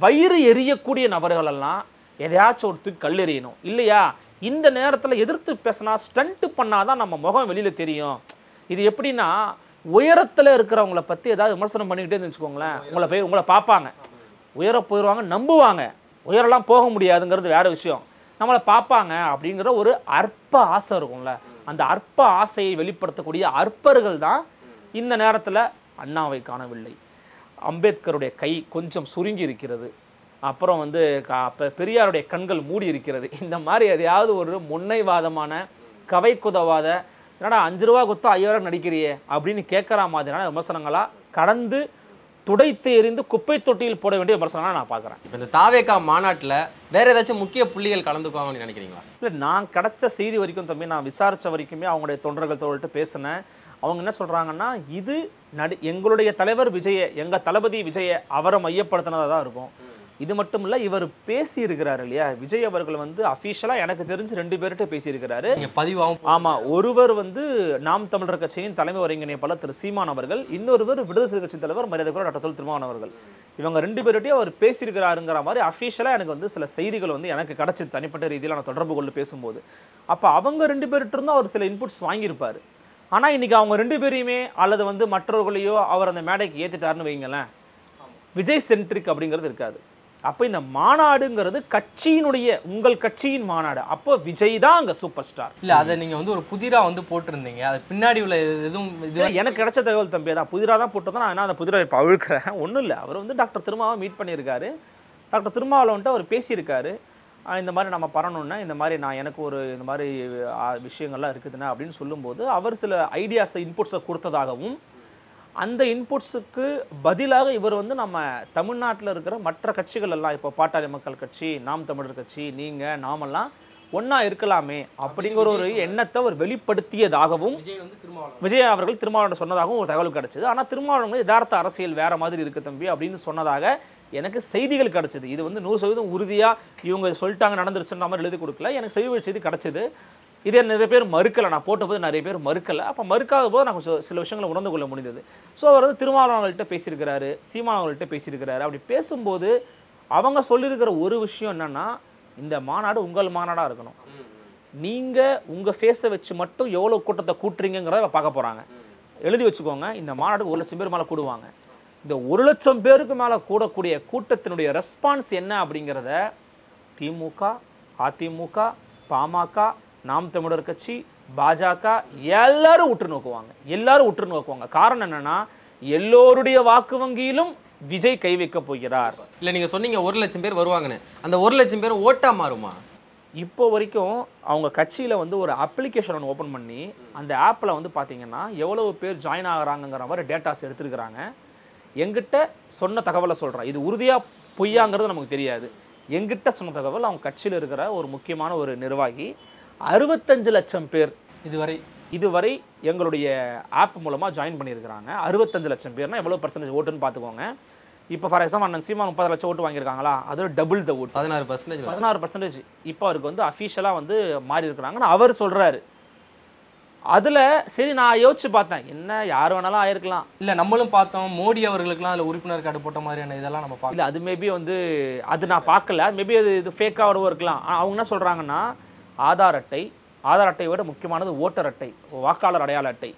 வயிறு எரியக்கூடிய நபர்களெல்லாம் எதையாச்சும் ஒருத்துக்கு கல்லெறியணும் இல்லையா இந்த நேரத்தில் எதிர்த்து பேசினா ஸ்டண்ட்டு பண்ணாதான் நம்ம முகம் வெளியில் தெரியும் இது எப்படின்னா உயரத்தில் இருக்கிறவங்கள பற்றி ஏதாவது விமர்சனம் பண்ணிக்கிட்டே இருந்துச்சுக்கோங்களேன் உங்களை போய் உங்களை பார்ப்பாங்க உயர போயிடுவாங்க நம்புவாங்க உயரெல்லாம் போக முடியாதுங்கிறது வேறு விஷயம் நம்மளை பார்ப்பாங்க அப்படிங்கிற ஒரு அற்ப ஆசை இருக்கும்ல அந்த அற்ப ஆசையை வெளிப்படுத்தக்கூடிய அற்பர்கள் தான் இந்த நேரத்தில் அண்ணாவை காணவில்லை அம்பேத்கருடைய கை கொஞ்சம் சுருங்கி இருக்கிறது அப்புறம் வந்து பெரியாருடைய கண்கள் மூடி இருக்கிறது இந்த மாதிரி எதையாவது ஒரு முன்னைவாதமான கவைக்குதவாத என்னடா அஞ்சு ரூபா கொடுத்தா ஐயாயிரம் நடிக்கிறியே அப்படின்னு கேட்குற மாதிரியான விமர்சனங்களாக கடந்து துடைத்து எறிந்து குப்பை தொட்டியில் போட வேண்டிய விமர்சனமாக நான் பார்க்குறேன் இப்போ இந்த தாவேக்கா மாநாட்டில் வேறு ஏதாச்சும் முக்கிய புள்ளிகள் கலந்துக்குவாங்கன்னு நினைக்கிறீங்களா இல்லை நான் கிடச்ச செய்தி வரைக்கும் தம்பி நான் விசாரித்த வரைக்குமே அவங்களுடைய தொண்டர்கள் தோழர்கிட்ட பேசினேன் அவங்க என்ன சொல்கிறாங்கன்னா இது நடி எங்களுடைய தலைவர் விஜய எங்கள் தளபதி விஜய அவரை மையப்படுத்தினதாக தான் இருக்கும் இது மட்டும் இல்லை இவர் பேசியிருக்கிறாரு இல்லையா விஜய் அவர்கள் வந்து அஃபீஷியலாக எனக்கு தெரிஞ்சு ரெண்டு பேர்கிட்ட பேசியிருக்கிறாரு பதிவாகும் ஆமாம் ஒருவர் வந்து நாம் தமிழர் கட்சியின் தலைமை ஒருங்கிணைப்பாளர் திரு சீமான் அவர்கள் இன்னொருவர் விடுதலை கட்சி தலைவர் மரியாதை கூட டாக்டர் திருமாவன் அவர்கள் இவங்க ரெண்டு பேர்கிட்டயும் அவர் பேசியிருக்கிறாருங்கிற மாதிரி அஃபீஷியலாக எனக்கு வந்து சில செய்திகள் வந்து எனக்கு கிடச்சி தனிப்பட்ட ரீதியில் நான் தொடர்பு கொண்டு பேசும்போது அப்போ அவங்க ரெண்டு பேர்கிட்ட இருந்தும் அவர் சில இன்புட்ஸ் வாங்கியிருப்பார் ஆனால் இன்னைக்கு அவங்க ரெண்டு பேரையுமே அல்லது வந்து மற்றவர்களையோ அவர் அந்த மேடைக்கு ஏற்றிட்டாருன்னு வைங்களேன் விஜய் சென்ட்ரிக் அப்படிங்கிறது இருக்காது அப்போ இந்த மாநாடுங்கிறது கட்சியினுடைய உங்கள் கட்சியின் மாநாடு அப்போ விஜய் தான் அங்கே சூப்பர் ஸ்டார் இல்லை அதை நீங்கள் வந்து ஒரு புதிராக வந்து போட்டிருந்தீங்க அது பின்னாடி உள்ள எதுவும் இது எனக்கு கிடைச்ச தகவல் தம்பி தான் புதிராக தான் போட்டிருந்தோம் நான் அந்த புதிராக இப்போ அழுக்கிறேன் ஒன்றும் இல்லை அவர் வந்து டாக்டர் திருமாவை மீட் பண்ணியிருக்காரு டாக்டர் திருமாவில் வந்துட்டு அவர் பேசியிருக்காரு இந்த மாதிரி நம்ம பரணுன்னா இந்த மாதிரி நான் எனக்கு ஒரு இந்த மாதிரி விஷயங்கள்லாம் இருக்குதுன்னா அப்படின்னு சொல்லும்போது அவர் சில ஐடியாஸை இன்புட்ஸை கொடுத்ததாகவும் அந்த இன்புட்ஸுக்கு பதிலாக இவர் வந்து நம்ம தமிழ்நாட்டில் இருக்கிற மற்ற கட்சிகள் எல்லாம் இப்போ பாட்டாளி மக்கள் கட்சி நாம் தமிழர் கட்சி நீங்கள் நாமெல்லாம் ஒன்றா இருக்கலாமே அப்படிங்கிற ஒரு எண்ணத்தை அவர் வெளிப்படுத்தியதாகவும் விஜய் அவர்கள் திருமாவளவன் சொன்னதாகவும் ஒரு தகவல் கிடச்சிது ஆனால் திருமாவளவன் யதார்த்த அரசியல் வேறு மாதிரி இருக்கு தம்பி அப்படின்னு சொன்னதாக எனக்கு செய்திகள் கிடச்சிது இது வந்து நூறு சதவீதம் உறுதியாக இவங்க சொல்லிட்டாங்க நடந்துருச்சுன்ற மாதிரி எழுதி கொடுக்கல எனக்கு செய்தி செய்தி கிடச்சிது இதே நிறைய பேர் மறுக்கலை நான் போட்டபோது நிறைய பேர் மறுக்கலை அப்போ மறுக்காத போது நான் கொஞ்சம் சில விஷயங்களை உணர்ந்து கொள்ள முடிந்தது ஸோ அவர் வந்து திருமாவளவங்கள்ட்ட பேசியிருக்கிறாரு சீமானவர்கள்ட்ட பேசியிருக்கிறாரு அப்படி பேசும்போது அவங்க சொல்லியிருக்கிற ஒரு விஷயம் என்னென்னா இந்த மாநாடு உங்கள் மாநாடாக இருக்கணும் நீங்கள் உங்கள் ஃபேஸை வச்சு மட்டும் எவ்வளோ கூட்டத்தை கூட்டுறீங்கிறத பார்க்க போகிறாங்க எழுதி வச்சுக்கோங்க இந்த மாநாடு ஒரு லட்சம் பேர் மேலே கூடுவாங்க இந்த ஒரு லட்சம் பேருக்கு மேலே கூடக்கூடிய கூட்டத்தினுடைய ரெஸ்பான்ஸ் என்ன அப்படிங்கிறத திமுக அதிமுக பாமக நாம் தமிழர் கட்சி பாஜக எல்லாரும் உற்று நோக்குவாங்க எல்லாரும் உற்று நோக்குவாங்க காரணம் என்னன்னா எல்லோருடைய வாக்கு வங்கியிலும் விஜய் கை வைக்க போகிறார் இல்லை நீங்கள் சொன்னீங்க ஒரு லட்சம் பேர் வருவாங்கன்னு அந்த ஒரு லட்சம் பேர் ஓட்டா மாறுமா இப்போ வரைக்கும் அவங்க கட்சியில் வந்து ஒரு அப்ளிகேஷன் ஒன்று ஓப்பன் பண்ணி அந்த ஆப்பில் வந்து பார்த்தீங்கன்னா எவ்வளவு பேர் ஜாயின் ஆகிறாங்கிற மாதிரி டேட்டாஸ் எடுத்துருக்கிறாங்க எங்கிட்ட சொன்ன தகவலை சொல்கிறான் இது உறுதியாக பொய்யாங்கிறது நமக்கு தெரியாது எங்கிட்ட சொன்ன தகவல் அவங்க கட்சியில் இருக்கிற ஒரு முக்கியமான ஒரு நிர்வாகி அறுபத்தஞ்சு லட்சம் பேர் இதுவரை இதுவரை எங்களுடைய ஆப் மூலமாக ஜாயின் பண்ணியிருக்கிறாங்க அறுபத்தஞ்சு லட்சம் பேர்னா எவ்வளோ பர்சன்டேஜ் ஓட்டுன்னு பார்த்துக்கோங்க இப்போ ஃபார் எக்ஸாம்பிள் அண்ணன் சீமா முப்பது லட்சம் ஓட்டு வாங்கியிருக்காங்களா அதோட டபுள் த ஓட் பதினாறு பர்சன்டேஜ் பதினாறு பர்சன்டேஜ் இப்போ அவருக்கு வந்து அஃபீஷியலாக வந்து மாறி இருக்கிறாங்கன்னு அவர் சொல்கிறாரு அதில் சரி நான் யோசிச்சு பார்த்தேன் என்ன யார் வேணாலும் ஆயிருக்கலாம் இல்லை நம்மளும் பார்த்தோம் மோடி அவர்களுக்குலாம் அதில் உறுப்பினர் கார்டு போட்ட மாதிரியான இதெல்லாம் நம்ம பார்க்கல அது மேபி வந்து அது நான் பார்க்கல மேபி அது இது ஃபேக்காகவும் இருக்கலாம் அவங்க என்ன சொல்கிறாங்கன்னா ஆதார் அட்டை ஆதார் அட்டையை விட முக்கியமானது ஓட்டர் அட்டை வாக்காளர் அடையாள அட்டை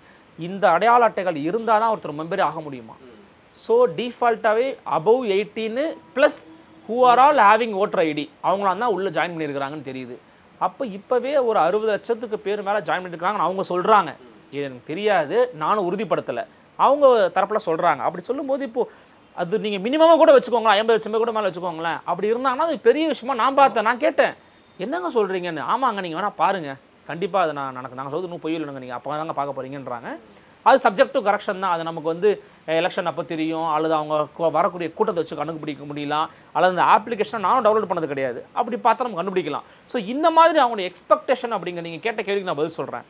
இந்த அடையாள அட்டைகள் இருந்தால் தான் ஒருத்தர் மெம்பரே ஆக முடியுமா ஸோ டிஃபால்ட்டாகவே அபவ் எயிட்டீன்னு plus who are all having voter ID அவங்களாம் தான் உள்ளே ஜாயின் பண்ணியிருக்கிறாங்கன்னு தெரியுது அப்போ இப்போவே ஒரு அறுபது லட்சத்துக்கு பேர் மேலே ஜாயின் பண்ணியிருக்கிறாங்கன்னு அவங்க சொல்கிறாங்க இது எனக்கு தெரியாது நானும் உறுதிப்படுத்தலை அவங்க தரப்பில் சொல்கிறாங்க அப்படி சொல்லும்போது இப்போது அது நீங்கள் மினிமமாக கூட வச்சுக்கோங்களேன் ஐம்பது லட்சம் கூட மேலே வச்சுக்கோங்களேன் அப்படி இருந்தாங்கன்னா அது பெரிய விஷயமா நான் பார்த்தேன் நான் கேட்டேன் என்னங்க சொல்கிறீங்கன்னு ஆமாங்க நீங்கள் வேணால் பாருங்கள் கண்டிப்பாக அது நான் எனக்கு நாங்கள் சொல்கிறது இன்னும் பொய்யில் நீங்கள் அப்போ தாங்க பார்க்க போகிறீங்கன்றாங்க அது சப்ஜெக்ட் டு கரெக்ஷன் தான் அது நமக்கு வந்து எலெக்ஷன் அப்போ தெரியும் அல்லது அவங்க வரக்கூடிய கூட்டத்தை வச்சு கண்டுபிடிக்க முடியலாம் அல்லது அந்த ஆப்ளிகேஷனை நானும் டவுன்லோட் பண்ணது கிடையாது அப்படி பார்த்தா நம்ம கண்டுபிடிக்கலாம் ஸோ இந்த மாதிரி அவங்களுடைய எக்ஸ்பெக்டேஷன் அப்படிங்கிற நீங்கள் கேட்ட கேள்விக்கு நான் பதில் சொல்கிறேன்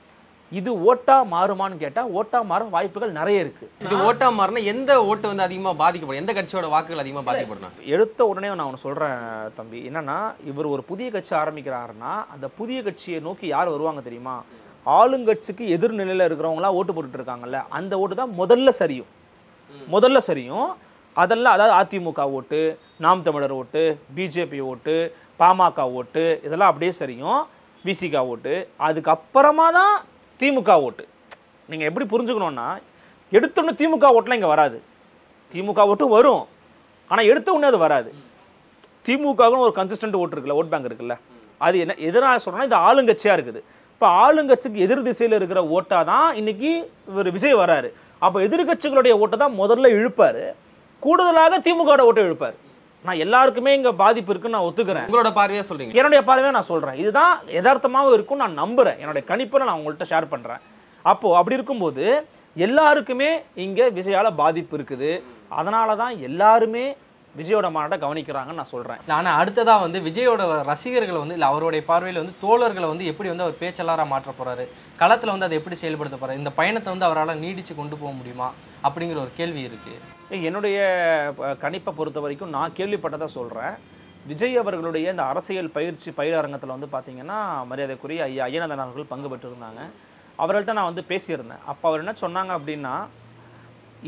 இது ஓட்டா மாறுமான்னு கேட்டால் ஓட்டா மாற வாய்ப்புகள் நிறைய இருக்கு இது ஓட்டா மாறினா எந்த ஓட்டு வந்து அதிகமாக பாதிக்கப்படும் எந்த கட்சியோட வாக்குகள் அதிகமாக பாதிக்கப்படும் எடுத்த உடனே நான் அவனை சொல்கிறேன் தம்பி என்னன்னா இவர் ஒரு புதிய கட்சி ஆரம்பிக்கிறாருன்னா அந்த புதிய கட்சியை நோக்கி யார் வருவாங்க தெரியுமா ஆளுங்கட்சிக்கு எதிர்நிலையில் இருக்கிறவங்களாம் ஓட்டு போட்டுட்டு இருக்காங்கல்ல அந்த ஓட்டு தான் முதல்ல சரியும் முதல்ல சரியும் அதெல்லாம் அதாவது அதிமுக ஓட்டு நாம் தமிழர் ஓட்டு பிஜேபி ஓட்டு பாமக ஓட்டு இதெல்லாம் அப்படியே சரியும் விசிகா ஓட்டு அதுக்கப்புறமா தான் திமுக ஓட்டு நீங்கள் எப்படி புரிஞ்சுக்கணுன்னா எடுத்தோடனே திமுக ஓட்டெலாம் இங்கே வராது திமுக ஓட்டும் வரும் ஆனால் எடுத்த உடனே அது வராது திமுகவுன்னு ஒரு கன்சிஸ்டன்ட் ஓட்டு இருக்குல்ல ஓட் பேங்க் இருக்குல்ல அது என்ன எதிராக சொல்கிறேன்னா இது ஆளுங்கட்சியாக இருக்குது இப்போ ஆளுங்கட்சிக்கு எதிர் திசையில் இருக்கிற ஓட்டாக தான் இன்றைக்கி இவர் விஜய் வராரு அப்போ எதிர்கட்சிகளுடைய ஓட்டை தான் முதல்ல இழுப்பார் கூடுதலாக திமுகவோட ஓட்டை இழுப்பார் நான் எல்லாருக்குமே இங்கே பாதிப்பு இருக்குன்னு நான் ஒத்துக்கிறேன் உங்களோட பார்வையாக சொல்கிறீங்க என்னுடைய பார்வையை நான் சொல்கிறேன் இதுதான் யதார்த்தமாக இருக்கும் நான் நம்புறேன் என்னுடைய கணிப்பை நான் உங்கள்கிட்ட ஷேர் பண்ணுறேன் அப்போது அப்படி இருக்கும்போது எல்லாருக்குமே இங்கே விஜயால் பாதிப்பு இருக்குது அதனால தான் எல்லாருமே விஜயோட மாநாட்டை கவனிக்கிறாங்கன்னு நான் சொல்கிறேன் இல்லை ஆனால் அடுத்ததாக வந்து விஜயோட ரசிகர்களை வந்து இல்லை அவருடைய பார்வையில் வந்து தோழர்களை வந்து எப்படி வந்து அவர் பேச்சலாராக மாற்ற போகிறாரு களத்தில் வந்து அதை எப்படி செயல்படுத்த போகிறாரு இந்த பயணத்தை வந்து அவரால் நீடித்து கொண்டு போக முடியுமா அப்படிங்கிற ஒரு கேள்வி இருக்குது என்னுடைய கணிப்பை பொறுத்த வரைக்கும் நான் கேள்விப்பட்டதை சொல்கிறேன் விஜய் அவர்களுடைய இந்த அரசியல் பயிற்சி பயிலரங்கத்தில் வந்து பார்த்தீங்கன்னா மரியாதைக்குரிய ஐயா ஐயநாதன் அவர்கள் பங்கு பெற்றிருந்தாங்க அவர்கள்ட்ட நான் வந்து பேசியிருந்தேன் அப்போ அவர் என்ன சொன்னாங்க அப்படின்னா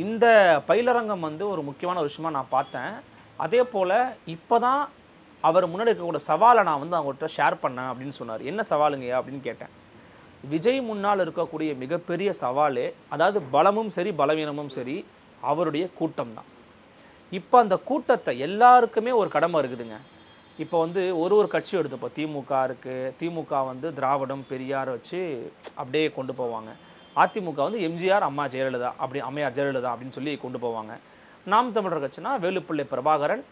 இந்த பயிலரங்கம் வந்து ஒரு முக்கியமான விஷயமா நான் பார்த்தேன் அதே போல் இப்போ தான் அவர் முன்னாடி இருக்கக்கூடிய சவாலை நான் வந்து அவங்கள்ட்ட ஷேர் பண்ணேன் அப்படின்னு சொன்னார் என்ன சவாலுங்கய்யா அப்படின்னு கேட்டேன் விஜய் முன்னால் இருக்கக்கூடிய மிகப்பெரிய சவாலே அதாவது பலமும் சரி பலவீனமும் சரி அவருடைய கூட்டம் தான் இப்போ அந்த கூட்டத்தை எல்லாருக்குமே ஒரு கடமை இருக்குதுங்க இப்போ வந்து ஒரு ஒரு கட்சியும் எடுத்துப்போம் திமுக இருக்குது திமுக வந்து திராவிடம் பெரியார் வச்சு அப்படியே கொண்டு போவாங்க அதிமுக வந்து எம்ஜிஆர் அம்மா ஜெயலலிதா அப்படி அம்மையார் ஜெயலலிதா அப்படின்னு சொல்லி கொண்டு போவாங்க நாம் தமிழர் கட்சினா வேலுப்பிள்ளை பிரபாகரன்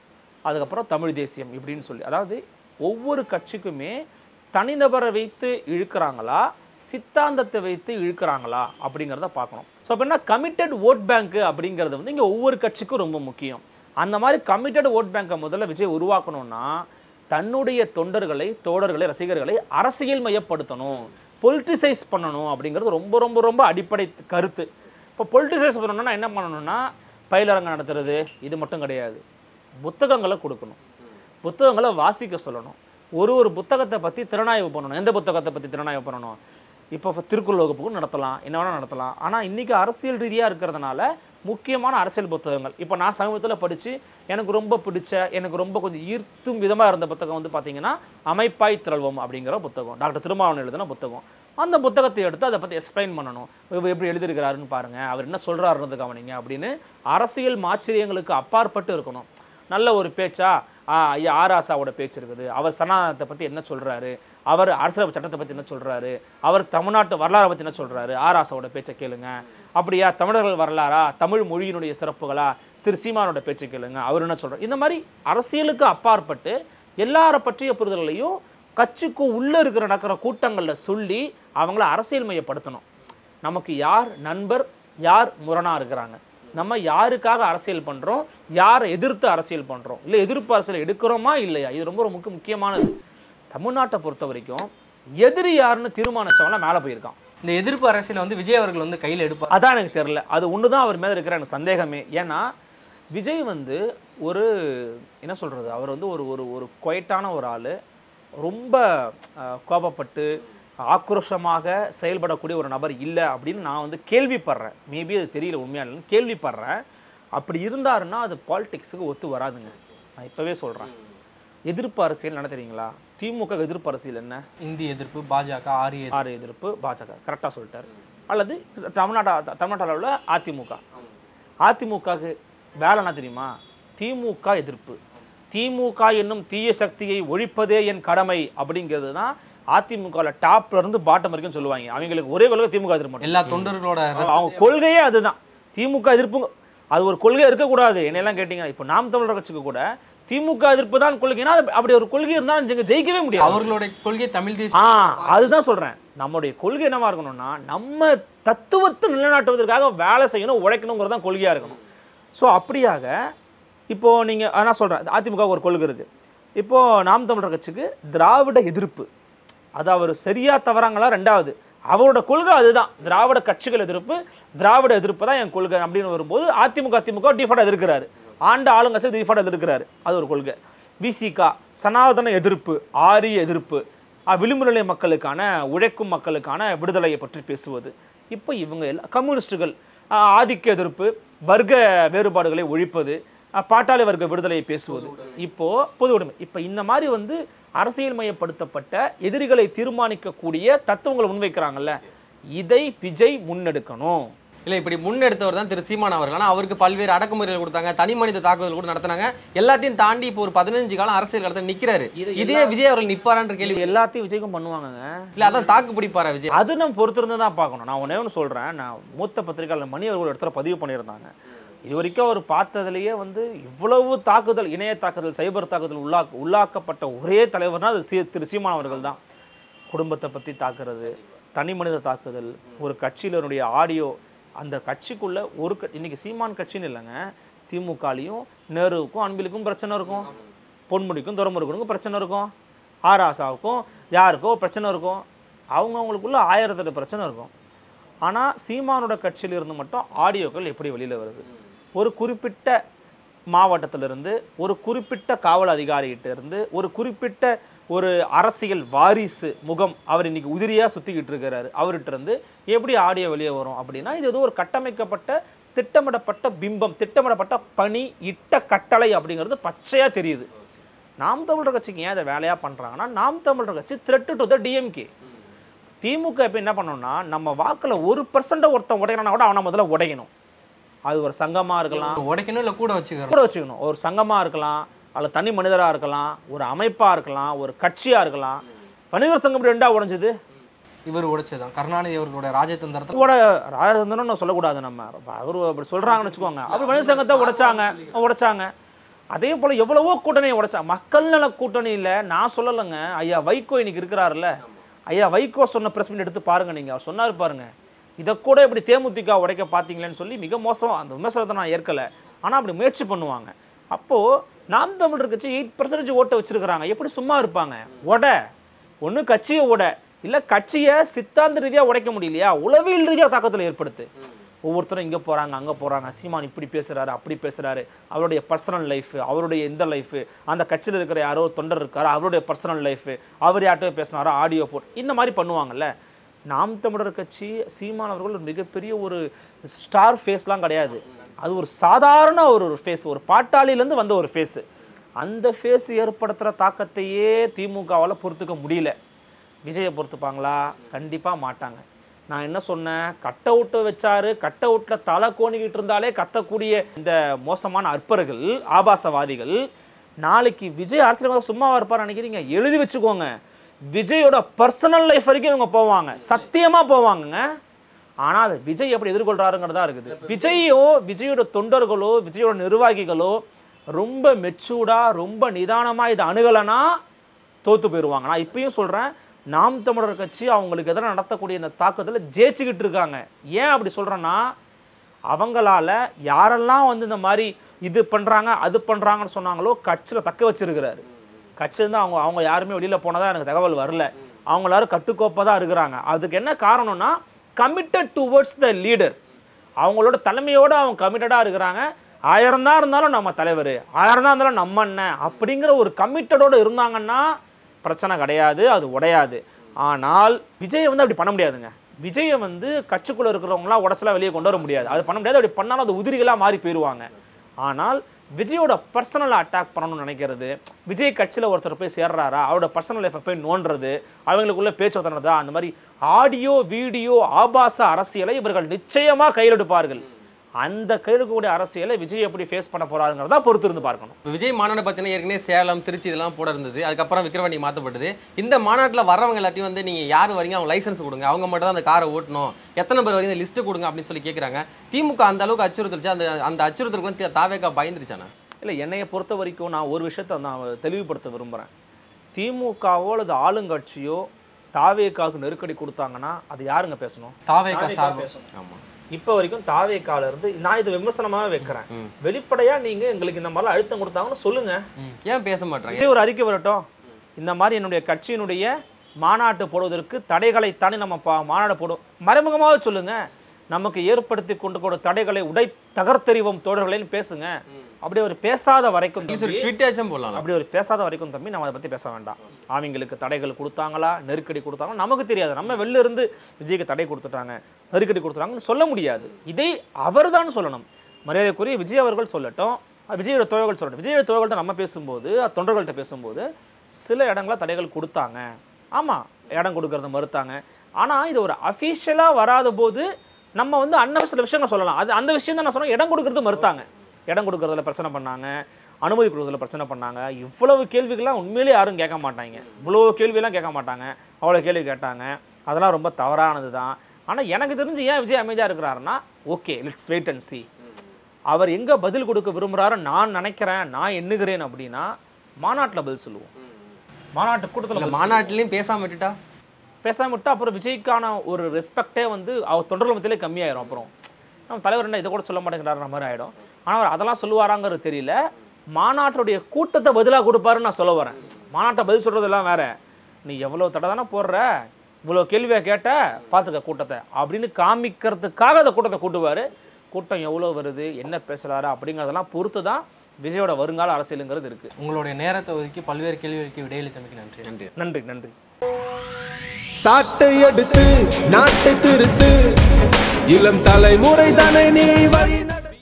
அதுக்கப்புறம் தமிழ் தேசியம் இப்படின்னு சொல்லி அதாவது ஒவ்வொரு கட்சிக்குமே தனிநபரை வைத்து இழுக்கிறாங்களா சித்தாந்தத்தை வைத்து இழுக்கிறாங்களா அப்படிங்கிறத பார்க்கணும் ஸோ அப்படின்னா கமிட்டட் ஓட் பேங்க் அப்படிங்கிறது வந்து இங்கே ஒவ்வொரு கட்சிக்கும் ரொம்ப முக்கியம் அந்த மாதிரி கமிட்டட் ஓட் பேங்கை முதல்ல விஜய் உருவாக்கணும்னா தன்னுடைய தொண்டர்களை தோடர்களை ரசிகர்களை அரசியல் மையப்படுத்தணும் பொலிட்டிசைஸ் பண்ணணும் அப்படிங்கிறது ரொம்ப ரொம்ப ரொம்ப அடிப்படை கருத்து இப்போ பொலிட்டிசைஸ் பண்ணணும்னா என்ன பண்ணணும்னா பயிலரங்கம் நடத்துறது இது மட்டும் கிடையாது புத்தகங்களை கொடுக்கணும் புத்தகங்களை வாசிக்க சொல்லணும் ஒரு ஒரு புத்தகத்தை பற்றி திறனாய்வு பண்ணணும் எந்த புத்தகத்தை பற்றி திறனாய்வு பண்ணணும் இப்போ திருக்குறள் வகுப்புக்கும் நடத்தலாம் என்ன வேணால் நடத்தலாம் ஆனால் இன்றைக்கி அரசியல் ரீதியாக இருக்கிறதுனால முக்கியமான அரசியல் புத்தகங்கள் இப்போ நான் சமீபத்தில் படித்து எனக்கு ரொம்ப பிடிச்ச எனக்கு ரொம்ப கொஞ்சம் ஈர்த்தும் விதமாக இருந்த புத்தகம் வந்து பார்த்திங்கன்னா அமைப்பாய் திரள்வோம் அப்படிங்கிற புத்தகம் டாக்டர் திருமாவளவன் எழுதின புத்தகம் அந்த புத்தகத்தை எடுத்து அதை பற்றி எக்ஸ்பிளைன் பண்ணணும் இவர் எப்படி எழுதியிருக்கிறாருன்னு பாருங்கள் அவர் என்ன சொல்கிறாருன்றது கவனிங்க அப்படின்னு அரசியல் மாச்சரியங்களுக்கு அப்பாற்பட்டு இருக்கணும் நல்ல ஒரு பேச்சா ஐயா ஆராசாவோட பேச்சு இருக்குது அவர் சனாதனத்தை பற்றி என்ன சொல்கிறாரு அவர் அரசியல் சட்டத்தை பற்றி என்ன சொல்கிறாரு அவர் தமிழ்நாட்டு வரலாறை பற்றி என்ன சொல்கிறாரு ஆராசாவோட பேச்சை கேளுங்க அப்படியா தமிழர்கள் வரலாறா தமிழ் மொழியினுடைய சிறப்புகளா திரு சீமானோட பேச்சை கேளுங்க அவர் என்ன சொல்கிறார் இந்த மாதிரி அரசியலுக்கு அப்பாற்பட்டு எல்லார பற்றிய புரிதல்களையும் கட்சிக்கும் உள்ளே இருக்கிற நடக்கிற கூட்டங்களில் சொல்லி அவங்கள அரசியல் மையப்படுத்தணும் நமக்கு யார் நண்பர் யார் முரணாக இருக்கிறாங்க நம்ம யாருக்காக அரசியல் பண்ணுறோம் யாரை எதிர்த்து அரசியல் பண்ணுறோம் இல்லை எதிர்ப்பு அரசியல் எடுக்கிறோமா இல்லையா இது ரொம்ப ரொம்ப முக்கியமானது தமிழ்நாட்டை பொறுத்த வரைக்கும் எதிரி யாருன்னு தீர்மானிச்சவங்களாம் மேலே போயிருக்கான் இந்த எதிர்ப்பு அரசியல் வந்து விஜய் அவர்கள் வந்து கையில் எடுப்பார் அதான் எனக்கு தெரில அது ஒன்று தான் அவர் மேலே இருக்கிற எனக்கு சந்தேகமே ஏன்னா விஜய் வந்து ஒரு என்ன சொல்கிறது அவர் வந்து ஒரு ஒரு ஒரு குவைட்டான ஒரு ஆள் ரொம்ப கோபப்பட்டு ஆக்ரோஷமாக செயல்படக்கூடிய ஒரு நபர் இல்லை அப்படின்னு நான் வந்து கேள்விப்படுறேன் மேபி அது தெரியல உண்மையாக இல்லைன்னு கேள்விப்படுறேன் அப்படி இருந்தாருன்னா அது பாலிடிக்ஸுக்கு ஒத்து வராதுங்க நான் இப்போவே சொல்கிறேன் எதிர்ப்பு அரசியல் என்ன தெரியுங்களா திமுக எதிர்ப்பு அரசியல் என்ன இந்திய எதிர்ப்பு பாஜக ஆரிய ஆரிய எதிர்ப்பு பாஜக கரெக்டாக சொல்லிட்டார் அல்லது தமிழ்நாடு தமிழ்நாட்டு அளவில் அதிமுக அதிமுகவுக்கு வேலை என்ன தெரியுமா திமுக எதிர்ப்பு திமுக என்னும் தீய சக்தியை ஒழிப்பதே என் கடமை அப்படிங்கிறது தான் அதிமுகவில் டாப்ல இருந்து பாட்டம் வரைக்கும் சொல்லுவாங்க அவங்களுக்கு ஒரே கொள்கை திமுக எதிர்ப்பு எல்லா தொண்டர்களோட அவங்க கொள்கையே அதுதான் திமுக எதிர்ப்பு அது ஒரு கொள்கை இருக்கக்கூடாது என்னெல்லாம் கேட்டிங்கன்னா இப்போ நாம் தமிழர் கட்சிக்கு கூட திமுக எதிர்ப்பு தான் கொள்கைன்னா அப்படி ஒரு கொள்கை இருந்தால் ஜெயிக்கவே முடியாது அவர்களுடைய கொள்கை தமிழ் தேசிய ஆ அதுதான் சொல்கிறேன் நம்முடைய கொள்கை என்னவா இருக்கணும்னா நம்ம தத்துவத்தை நிலைநாட்டுவதற்காக வேலை செய்யணும் உழைக்கணுங்கிறது தான் கொள்கையாக இருக்கணும் ஸோ அப்படியாக இப்போது நீங்கள் நான் சொல்கிறேன் அதிமுக ஒரு கொள்கை இருக்குது இப்போது நாம் தமிழர் கட்சிக்கு திராவிட எதிர்ப்பு அது அவர் சரியா தவறாங்களா ரெண்டாவது அவரோட கொள்கை அதுதான் திராவிட கட்சிகள் எதிர்ப்பு திராவிட எதிர்ப்பு தான் என் கொள்கை அப்படின்னு வரும்போது அதிமுக அதிமுக டிஃபால்ட் எதிர்க்கிறாரு ஆண்டு ஆளுங்கட்சி டிஃபால்ட் எதிர்க்கிறாரு அது ஒரு கொள்கை விசிகா சனாதன எதிர்ப்பு ஆரிய எதிர்ப்பு நிலை மக்களுக்கான உழைக்கும் மக்களுக்கான விடுதலையை பற்றி பேசுவது இப்போ இவங்க எல்லாம் கம்யூனிஸ்டுகள் ஆதிக்க எதிர்ப்பு வர்க்க வேறுபாடுகளை ஒழிப்பது பாட்டாளி வர்க்க விடுதலையை பேசுவது இப்போது பொது உடைமை இப்போ இந்த மாதிரி வந்து அரசியல் மையப்படுத்தப்பட்ட எதிரிகளை தீர்மானிக்கக்கூடிய தத்துவங்களை முன்வைக்கிறாங்கல்ல இதை விஜய் முன்னெடுக்கணும் இல்லை இப்படி முன்னெடுத்தவர் தான் திரு சீமான் அவர்கள் ஆனால் அவருக்கு பல்வேறு அடக்குமுறைகள் கொடுத்தாங்க தனி மனித தாக்குதல் கூட நடத்தினாங்க எல்லாத்தையும் தாண்டி இப்போ ஒரு பதினஞ்சு காலம் அரசியல் கடத்த நிற்கிறாரு இதே விஜய் அவர்கள் நிற்பாரான்ற கேள்வி எல்லாத்தையும் விஜய்க்கும் பண்ணுவாங்க இல்லை அதான் தாக்கு பிடிப்பாரா விஜய் அது நம்ம பொறுத்திருந்து தான் பார்க்கணும் நான் உன்னே ஒன்று சொல்கிறேன் நான் மூத்த பத்திரிகையாளர் மணி அவர்கள் இடத்துல பதிவு பண்ணியிருந்தாங்க இது வரைக்கும் அவர் பார்த்ததுலேயே வந்து இவ்வளவு தாக்குதல் இணைய தாக்குதல் சைபர் தாக்குதல் உள்ளா உள்ளாக்கப்பட்ட ஒரே தலைவர்னால் அது சி திரு சீமான் அவர்கள் தான் குடும்பத்தை பற்றி தாக்குறது தனி மனித தாக்குதல் ஒரு கட்சியிலனுடைய ஆடியோ அந்த கட்சிக்குள்ளே ஒரு க இன்றைக்கி சீமான் கட்சின்னு இல்லைங்க திமுகலையும் நேருவுக்கும் அன்பிலுக்கும் பிரச்சனை இருக்கும் பொன்முடிக்கும் துறமுருகனுக்கும் பிரச்சனை இருக்கும் ஆராசாவுக்கும் யாருக்கோ பிரச்சனை இருக்கும் அவங்கவுங்களுக்குள்ள ஆயிரத்தெட்டு பிரச்சனை இருக்கும் ஆனால் சீமானோட கட்சியிலிருந்து மட்டும் ஆடியோக்கள் எப்படி வெளியில் வருது ஒரு குறிப்பிட்ட மாவட்டத்திலிருந்து ஒரு குறிப்பிட்ட காவல் அதிகாரிகிட்ட இருந்து ஒரு குறிப்பிட்ட ஒரு அரசியல் வாரிசு முகம் அவர் இன்னைக்கு உதிரியாக சுற்றிக்கிட்டு இருக்கிறாரு அவர்கிட்ட இருந்து எப்படி ஆடியோ வெளியே வரும் அப்படின்னா இது ஏதோ ஒரு கட்டமைக்கப்பட்ட திட்டமிடப்பட்ட பிம்பம் திட்டமிடப்பட்ட பணி இட்ட கட்டளை அப்படிங்கிறது பச்சையாக தெரியுது நாம் தமிழர் கட்சிக்கு ஏன் இதை வேலையாக பண்ணுறாங்கன்னா Naam Tamilar Katchi threat to the DMK திமுக இப்போ என்ன பண்ணோம்னா நம்ம வாக்கில் ஒரு பர்சண்ட்டை ஒருத்தன் உடையணும்னா கூட அவனை முதல்ல உடையணும் அது ஒரு சங்கமாக இருக்கலாம் உடைக்கணும் இல்லை கூட வச்சுக்கணும் கூட வச்சுக்கணும் ஒரு சங்கமாக இருக்கலாம் அல்ல தனி மனிதராக இருக்கலாம் ஒரு அமைப்பாக இருக்கலாம் ஒரு கட்சியாக இருக்கலாம் வணிகர் சங்கம் ரெண்டாக உடஞ்சது இவர் உடைச்சதான் கருணாநிதி அவர்களோட ராஜதந்திரத்தை கூட ராஜதந்திரம்னு சொல்லக்கூடாது நம்ம அவர் அப்படி சொல்கிறாங்கன்னு வச்சுக்கோங்க அவர் வணிக சங்கத்தை உடைச்சாங்க உடைச்சாங்க அதே போல் எவ்வளவோ கூட்டணியை உடைச்சா மக்கள் நல கூட்டணியில் நான் சொல்லலைங்க ஐயா வைகோ இன்னைக்கு இருக்கிறாருல்ல ஐயா வைகோ சொன்ன பிரஸ் மீட் எடுத்து பாருங்கள் நீங்கள் அவர் சொன்னார் பாருங்கள் இதை கூட இப்படி தேமுதிக உடைக்க பார்த்தீங்களேன்னு சொல்லி மிக மோசமாக அந்த விமர்சனத்தை நான் ஏற்கலை ஆனால் அப்படி முயற்சி பண்ணுவாங்க அப்போது நாம் தமிழர் கட்சி எயிட் பர்சன்டேஜ் ஓட்டை வச்சுருக்கிறாங்க எப்படி சும்மா இருப்பாங்க உட ஒன்று கட்சியை உட இல்லை கட்சியை சித்தாந்த ரீதியாக உடைக்க முடியலையா உளவியல் ரீதியாக தாக்கத்தில் ஏற்படுத்து ஒவ்வொருத்தரும் இங்கே போகிறாங்க அங்கே போகிறாங்க சீமான் இப்படி பேசுகிறாரு அப்படி பேசுகிறாரு அவருடைய பர்சனல் லைஃப் அவருடைய இந்த லைஃப் அந்த கட்சியில் இருக்கிற யாரோ தொண்டர் இருக்காரோ அவருடைய பர்சனல் லைஃப் அவர் யார்கிட்டயோ பேசினாரோ ஆடியோ போட் இந்த மாதிரி பண்ணுவாங்கல்ல நாம் தமிழர் கட்சி சீமான் அவர்கள் ஒரு மிகப்பெரிய ஒரு ஸ்டார் ஃபேஸ்லாம் கிடையாது அது ஒரு சாதாரண ஒரு ஒரு ஃபேஸ் ஒரு பாட்டாளிலேருந்து வந்த ஒரு ஃபேஸு அந்த ஃபேஸ் ஏற்படுத்துகிற தாக்கத்தையே திமுகவால் பொறுத்துக்க முடியல விஜயை பொறுத்துப்பாங்களா கண்டிப்பாக மாட்டாங்க நான் என்ன சொன்னேன் கட் அவுட்டை வச்சாரு கட் அவுட்டில் தலை கோணிக்கிட்டு இருந்தாலே கத்தக்கூடிய இந்த மோசமான அற்பர்கள் ஆபாசவாதிகள் நாளைக்கு விஜய் அரசியல் சும்மாவாக இருப்பார் நினைக்கிறீங்க எழுதி வச்சுக்கோங்க விஜயோட பர்சனல் லைஃப் வரைக்கும் இவங்க போவாங்க சத்தியமாக போவாங்க ஆனால் அது விஜய் எப்படி எதிர்கொள்கிறாருங்கிறதா இருக்குது விஜயோ விஜயோட தொண்டர்களோ விஜயோட நிர்வாகிகளோ ரொம்ப மெச்சூர்டாக ரொம்ப நிதானமாக இதை அணுகலைன்னா தோற்று போயிடுவாங்க நான் இப்பயும் சொல்கிறேன் நாம் தமிழர் கட்சி அவங்களுக்கு எதிராக நடத்தக்கூடிய இந்த தாக்கத்தில் ஜெயிச்சுக்கிட்டு இருக்காங்க ஏன் அப்படி சொல்கிறேன்னா அவங்களால யாரெல்லாம் வந்து இந்த மாதிரி இது பண்ணுறாங்க அது பண்ணுறாங்கன்னு சொன்னாங்களோ கட்சியில் தக்க வச்சிருக்கிறாரு இருந்தால் அவங்க அவங்க யாருமே வெளியில் போனதாக எனக்கு தகவல் வரல அவங்க எல்லாரும் கட்டுக்கோப்பாக தான் இருக்கிறாங்க அதுக்கு என்ன காரணம்னா கமிட்டட் டுவர்ட்ஸ் த லீடர் அவங்களோட தலைமையோடு அவங்க கமிட்டடாக இருக்கிறாங்க ஆயிரம் தான் இருந்தாலும் நம்ம தலைவர் ஆயிரம் தான் இருந்தாலும் நம்ம என்ன அப்படிங்கிற ஒரு கமிட்டடோடு இருந்தாங்கன்னா பிரச்சனை கிடையாது அது உடையாது ஆனால் விஜயை வந்து அப்படி பண்ண முடியாதுங்க விஜயை வந்து கட்சிக்குள்ளே இருக்கிறவங்களாம் உடச்சலாம் வெளியே கொண்டு வர முடியாது அது பண்ண முடியாது அப்படி பண்ணாலும் அது உதிரிகளாக மாறி போயிடுவாங்க ஆனால் விஜயோட பர்சனலாக அட்டாக் பண்ணணும்னு நினைக்கிறது விஜய் கட்சியில் ஒருத்தர் போய் சேர்றாரா அவரோட பர்சனல் லைஃப்பை போய் நோண்டுறது அவங்களுக்குள்ளே பேச்சு தர்றதா அந்த மாதிரி ஆடியோ வீடியோ ஆபாச அரசியலை இவர்கள் நிச்சயமாக கையில் எடுப்பார்கள் அந்த கையில் இருக்கக்கூடிய அரசியலை விஜய் எப்படி ஃபேஸ் பண்ண போறாருங்கிறத பொறுத்து இருந்து பார்க்கணும் விஜய் மாநாடு பார்த்தீங்கன்னா ஏற்கனவே சேலம் திருச்சி இதெல்லாம் போட இருந்தது அதுக்கப்புறம் விக்ரவாணி மாற்றப்பட்டது இந்த மாநாட்டில் வரவங்க எல்லாத்தையும் வந்து நீங்கள் யார் வரீங்க அவங்க லைசன்ஸ் கொடுங்க அவங்க மட்டும் தான் அந்த காரை ஓட்டணும் எத்தனை பேர் வரீங்க லிஸ்ட்டு கொடுங்க அப்படின்னு சொல்லி கேட்குறாங்க திமுக அந்த அளவுக்கு அச்சுறுத்தலிச்சு அந்த அந்த அச்சுறுத்தலுக்கு தாவேக்கா பயந்துருச்சானே இல்லை என்னையை பொறுத்த வரைக்கும் நான் ஒரு விஷயத்தை நான் தெளிவுபடுத்த விரும்புகிறேன் திமுகவோ அல்லது ஆளுங்கட்சியோ தாவேக்காவுக்கு நெருக்கடி கொடுத்தாங்கன்னா அது யாருங்க பேசணும் தாவேக்கா பேசணும் ஆமாம் இப்போ வரைக்கும் தாவேக்கால இருந்து நான் இது விமர்சனமாக வைக்கிறேன் வெளிப்படையா நீங்க எங்களுக்கு இந்த மாதிரிலாம் அழுத்தம் கொடுத்தாங்கன்னு சொல்லுங்க ஏன் பேச மாட்டேன் ஒரு அறிக்கை வரட்டும் இந்த மாதிரி என்னுடைய கட்சியினுடைய மாநாட்டு போடுவதற்கு தடைகளை தானே நம்ம மாநாடு போடும் மறைமுகமாக சொல்லுங்க நமக்கு ஏற்படுத்தி கொண்டு கூட தடைகளை உடை தகர்த்தெறிவோம் தோழர்களேன்னு பேசுங்க அப்படி ஒரு பேசாத வரைக்கும் போடலாம் அப்படி ஒரு பேசாத வரைக்கும் தம்பி நம்ம அதை பற்றி பேச வேண்டாம் அவங்களுக்கு தடைகள் கொடுத்தாங்களா நெருக்கடி கொடுத்தாங்களா நமக்கு தெரியாது நம்ம வெளில இருந்து விஜய்க்கு தடை கொடுத்துட்டாங்க நெருக்கடி கொடுத்துட்டாங்கன்னு சொல்ல முடியாது இதை அவர் தான் சொல்லணும் மரியாதைக்குரிய விஜய் அவர்கள் சொல்லட்டும் விஜயோட தோழர்கள் சொல்லட்டும் விஜயோட தோழர்கள்ட்ட நம்ம பேசும்போது தொண்டர்கள்ட்ட பேசும்போது சில இடங்களில் தடைகள் கொடுத்தாங்க ஆமாம் இடம் கொடுக்கறத மறுத்தாங்க ஆனால் இது ஒரு அஃபீஷியலாக வராத போது நம்ம வந்து அன்ன சில விஷயங்கள் சொல்லலாம் அது அந்த விஷயம் தான் நான் இடம் கொடுக்கறது மறுத்தாங்க இடம் கொடுக்கறதுல பிரச்சனை பண்ணாங்க அனுமதி கொடுக்கறதுல பிரச்சனை பண்ணாங்க இவ்வளவு கேள்விகள்லாம் உண்மையிலேயே யாரும் கேட்க மாட்டாங்க இவ்வளோ கேள்வியெல்லாம் கேட்க மாட்டாங்க அவ்வளோ கேள்வி கேட்டாங்க அதெல்லாம் ரொம்ப தவறானது தான் ஆனால் எனக்கு தெரிஞ்சு ஏன் விஜய் அமைதியாக இருக்கிறாருன்னா okay let's wait and see அவர் எங்கே பதில் கொடுக்க விரும்புகிறாரோ நான் நினைக்கிறேன் நான் எண்ணுகிறேன் அப்படின்னா மாநாட்டில் பதில் சொல்லுவோம் மாநாட்டு கூட்டத்தில் மாநாட்டிலையும் பேசாமட்டுட்டா பேசாமல் விட்டால் அப்புறம் விஜய்க்கான ஒரு ரெஸ்பெக்டே வந்து அவர் தொண்டர்கள் மத்தியிலே கம்மியாயிரும் அப்புறம் நம்ம தலைவர் என்ன இதை கூட சொல்ல மாட்டேங்கிறார மாதிரி ஆகிடும் ஆனால் அவர் அதெல்லாம் சொல்லுவாராங்கிறது தெரியல மாநாட்டுடைய கூட்டத்தை பதிலாக கொடுப்பாருன்னு நான் சொல்ல வரேன் மாநாட்டை பதில் சொல்கிறதெல்லாம் வேறு நீ எவ்வளோ தடை தானே போடுற இவ்வளோ கேள்வியை கேட்ட பார்த்துக்க கூட்டத்தை அப்படின்னு காமிக்கிறதுக்காக அந்த கூட்டத்தை கூட்டுவார் கூட்டம் எவ்வளோ வருது என்ன பேசுகிறாரு அப்படிங்கிறதெல்லாம் பொறுத்து தான் விஜயோட வருங்கால அரசியலுங்கிறது இருக்குது உங்களுடைய நேரத்தை ஒதுக்கி பல்வேறு கேள்விகளுக்கு விடையளித்தமைக்கு நன்றி நன்றி நன்றி நன்றி சாட்டை எடுத்து நாட்டை திருத்து இளம் தலைமுறை தானே நீ வழி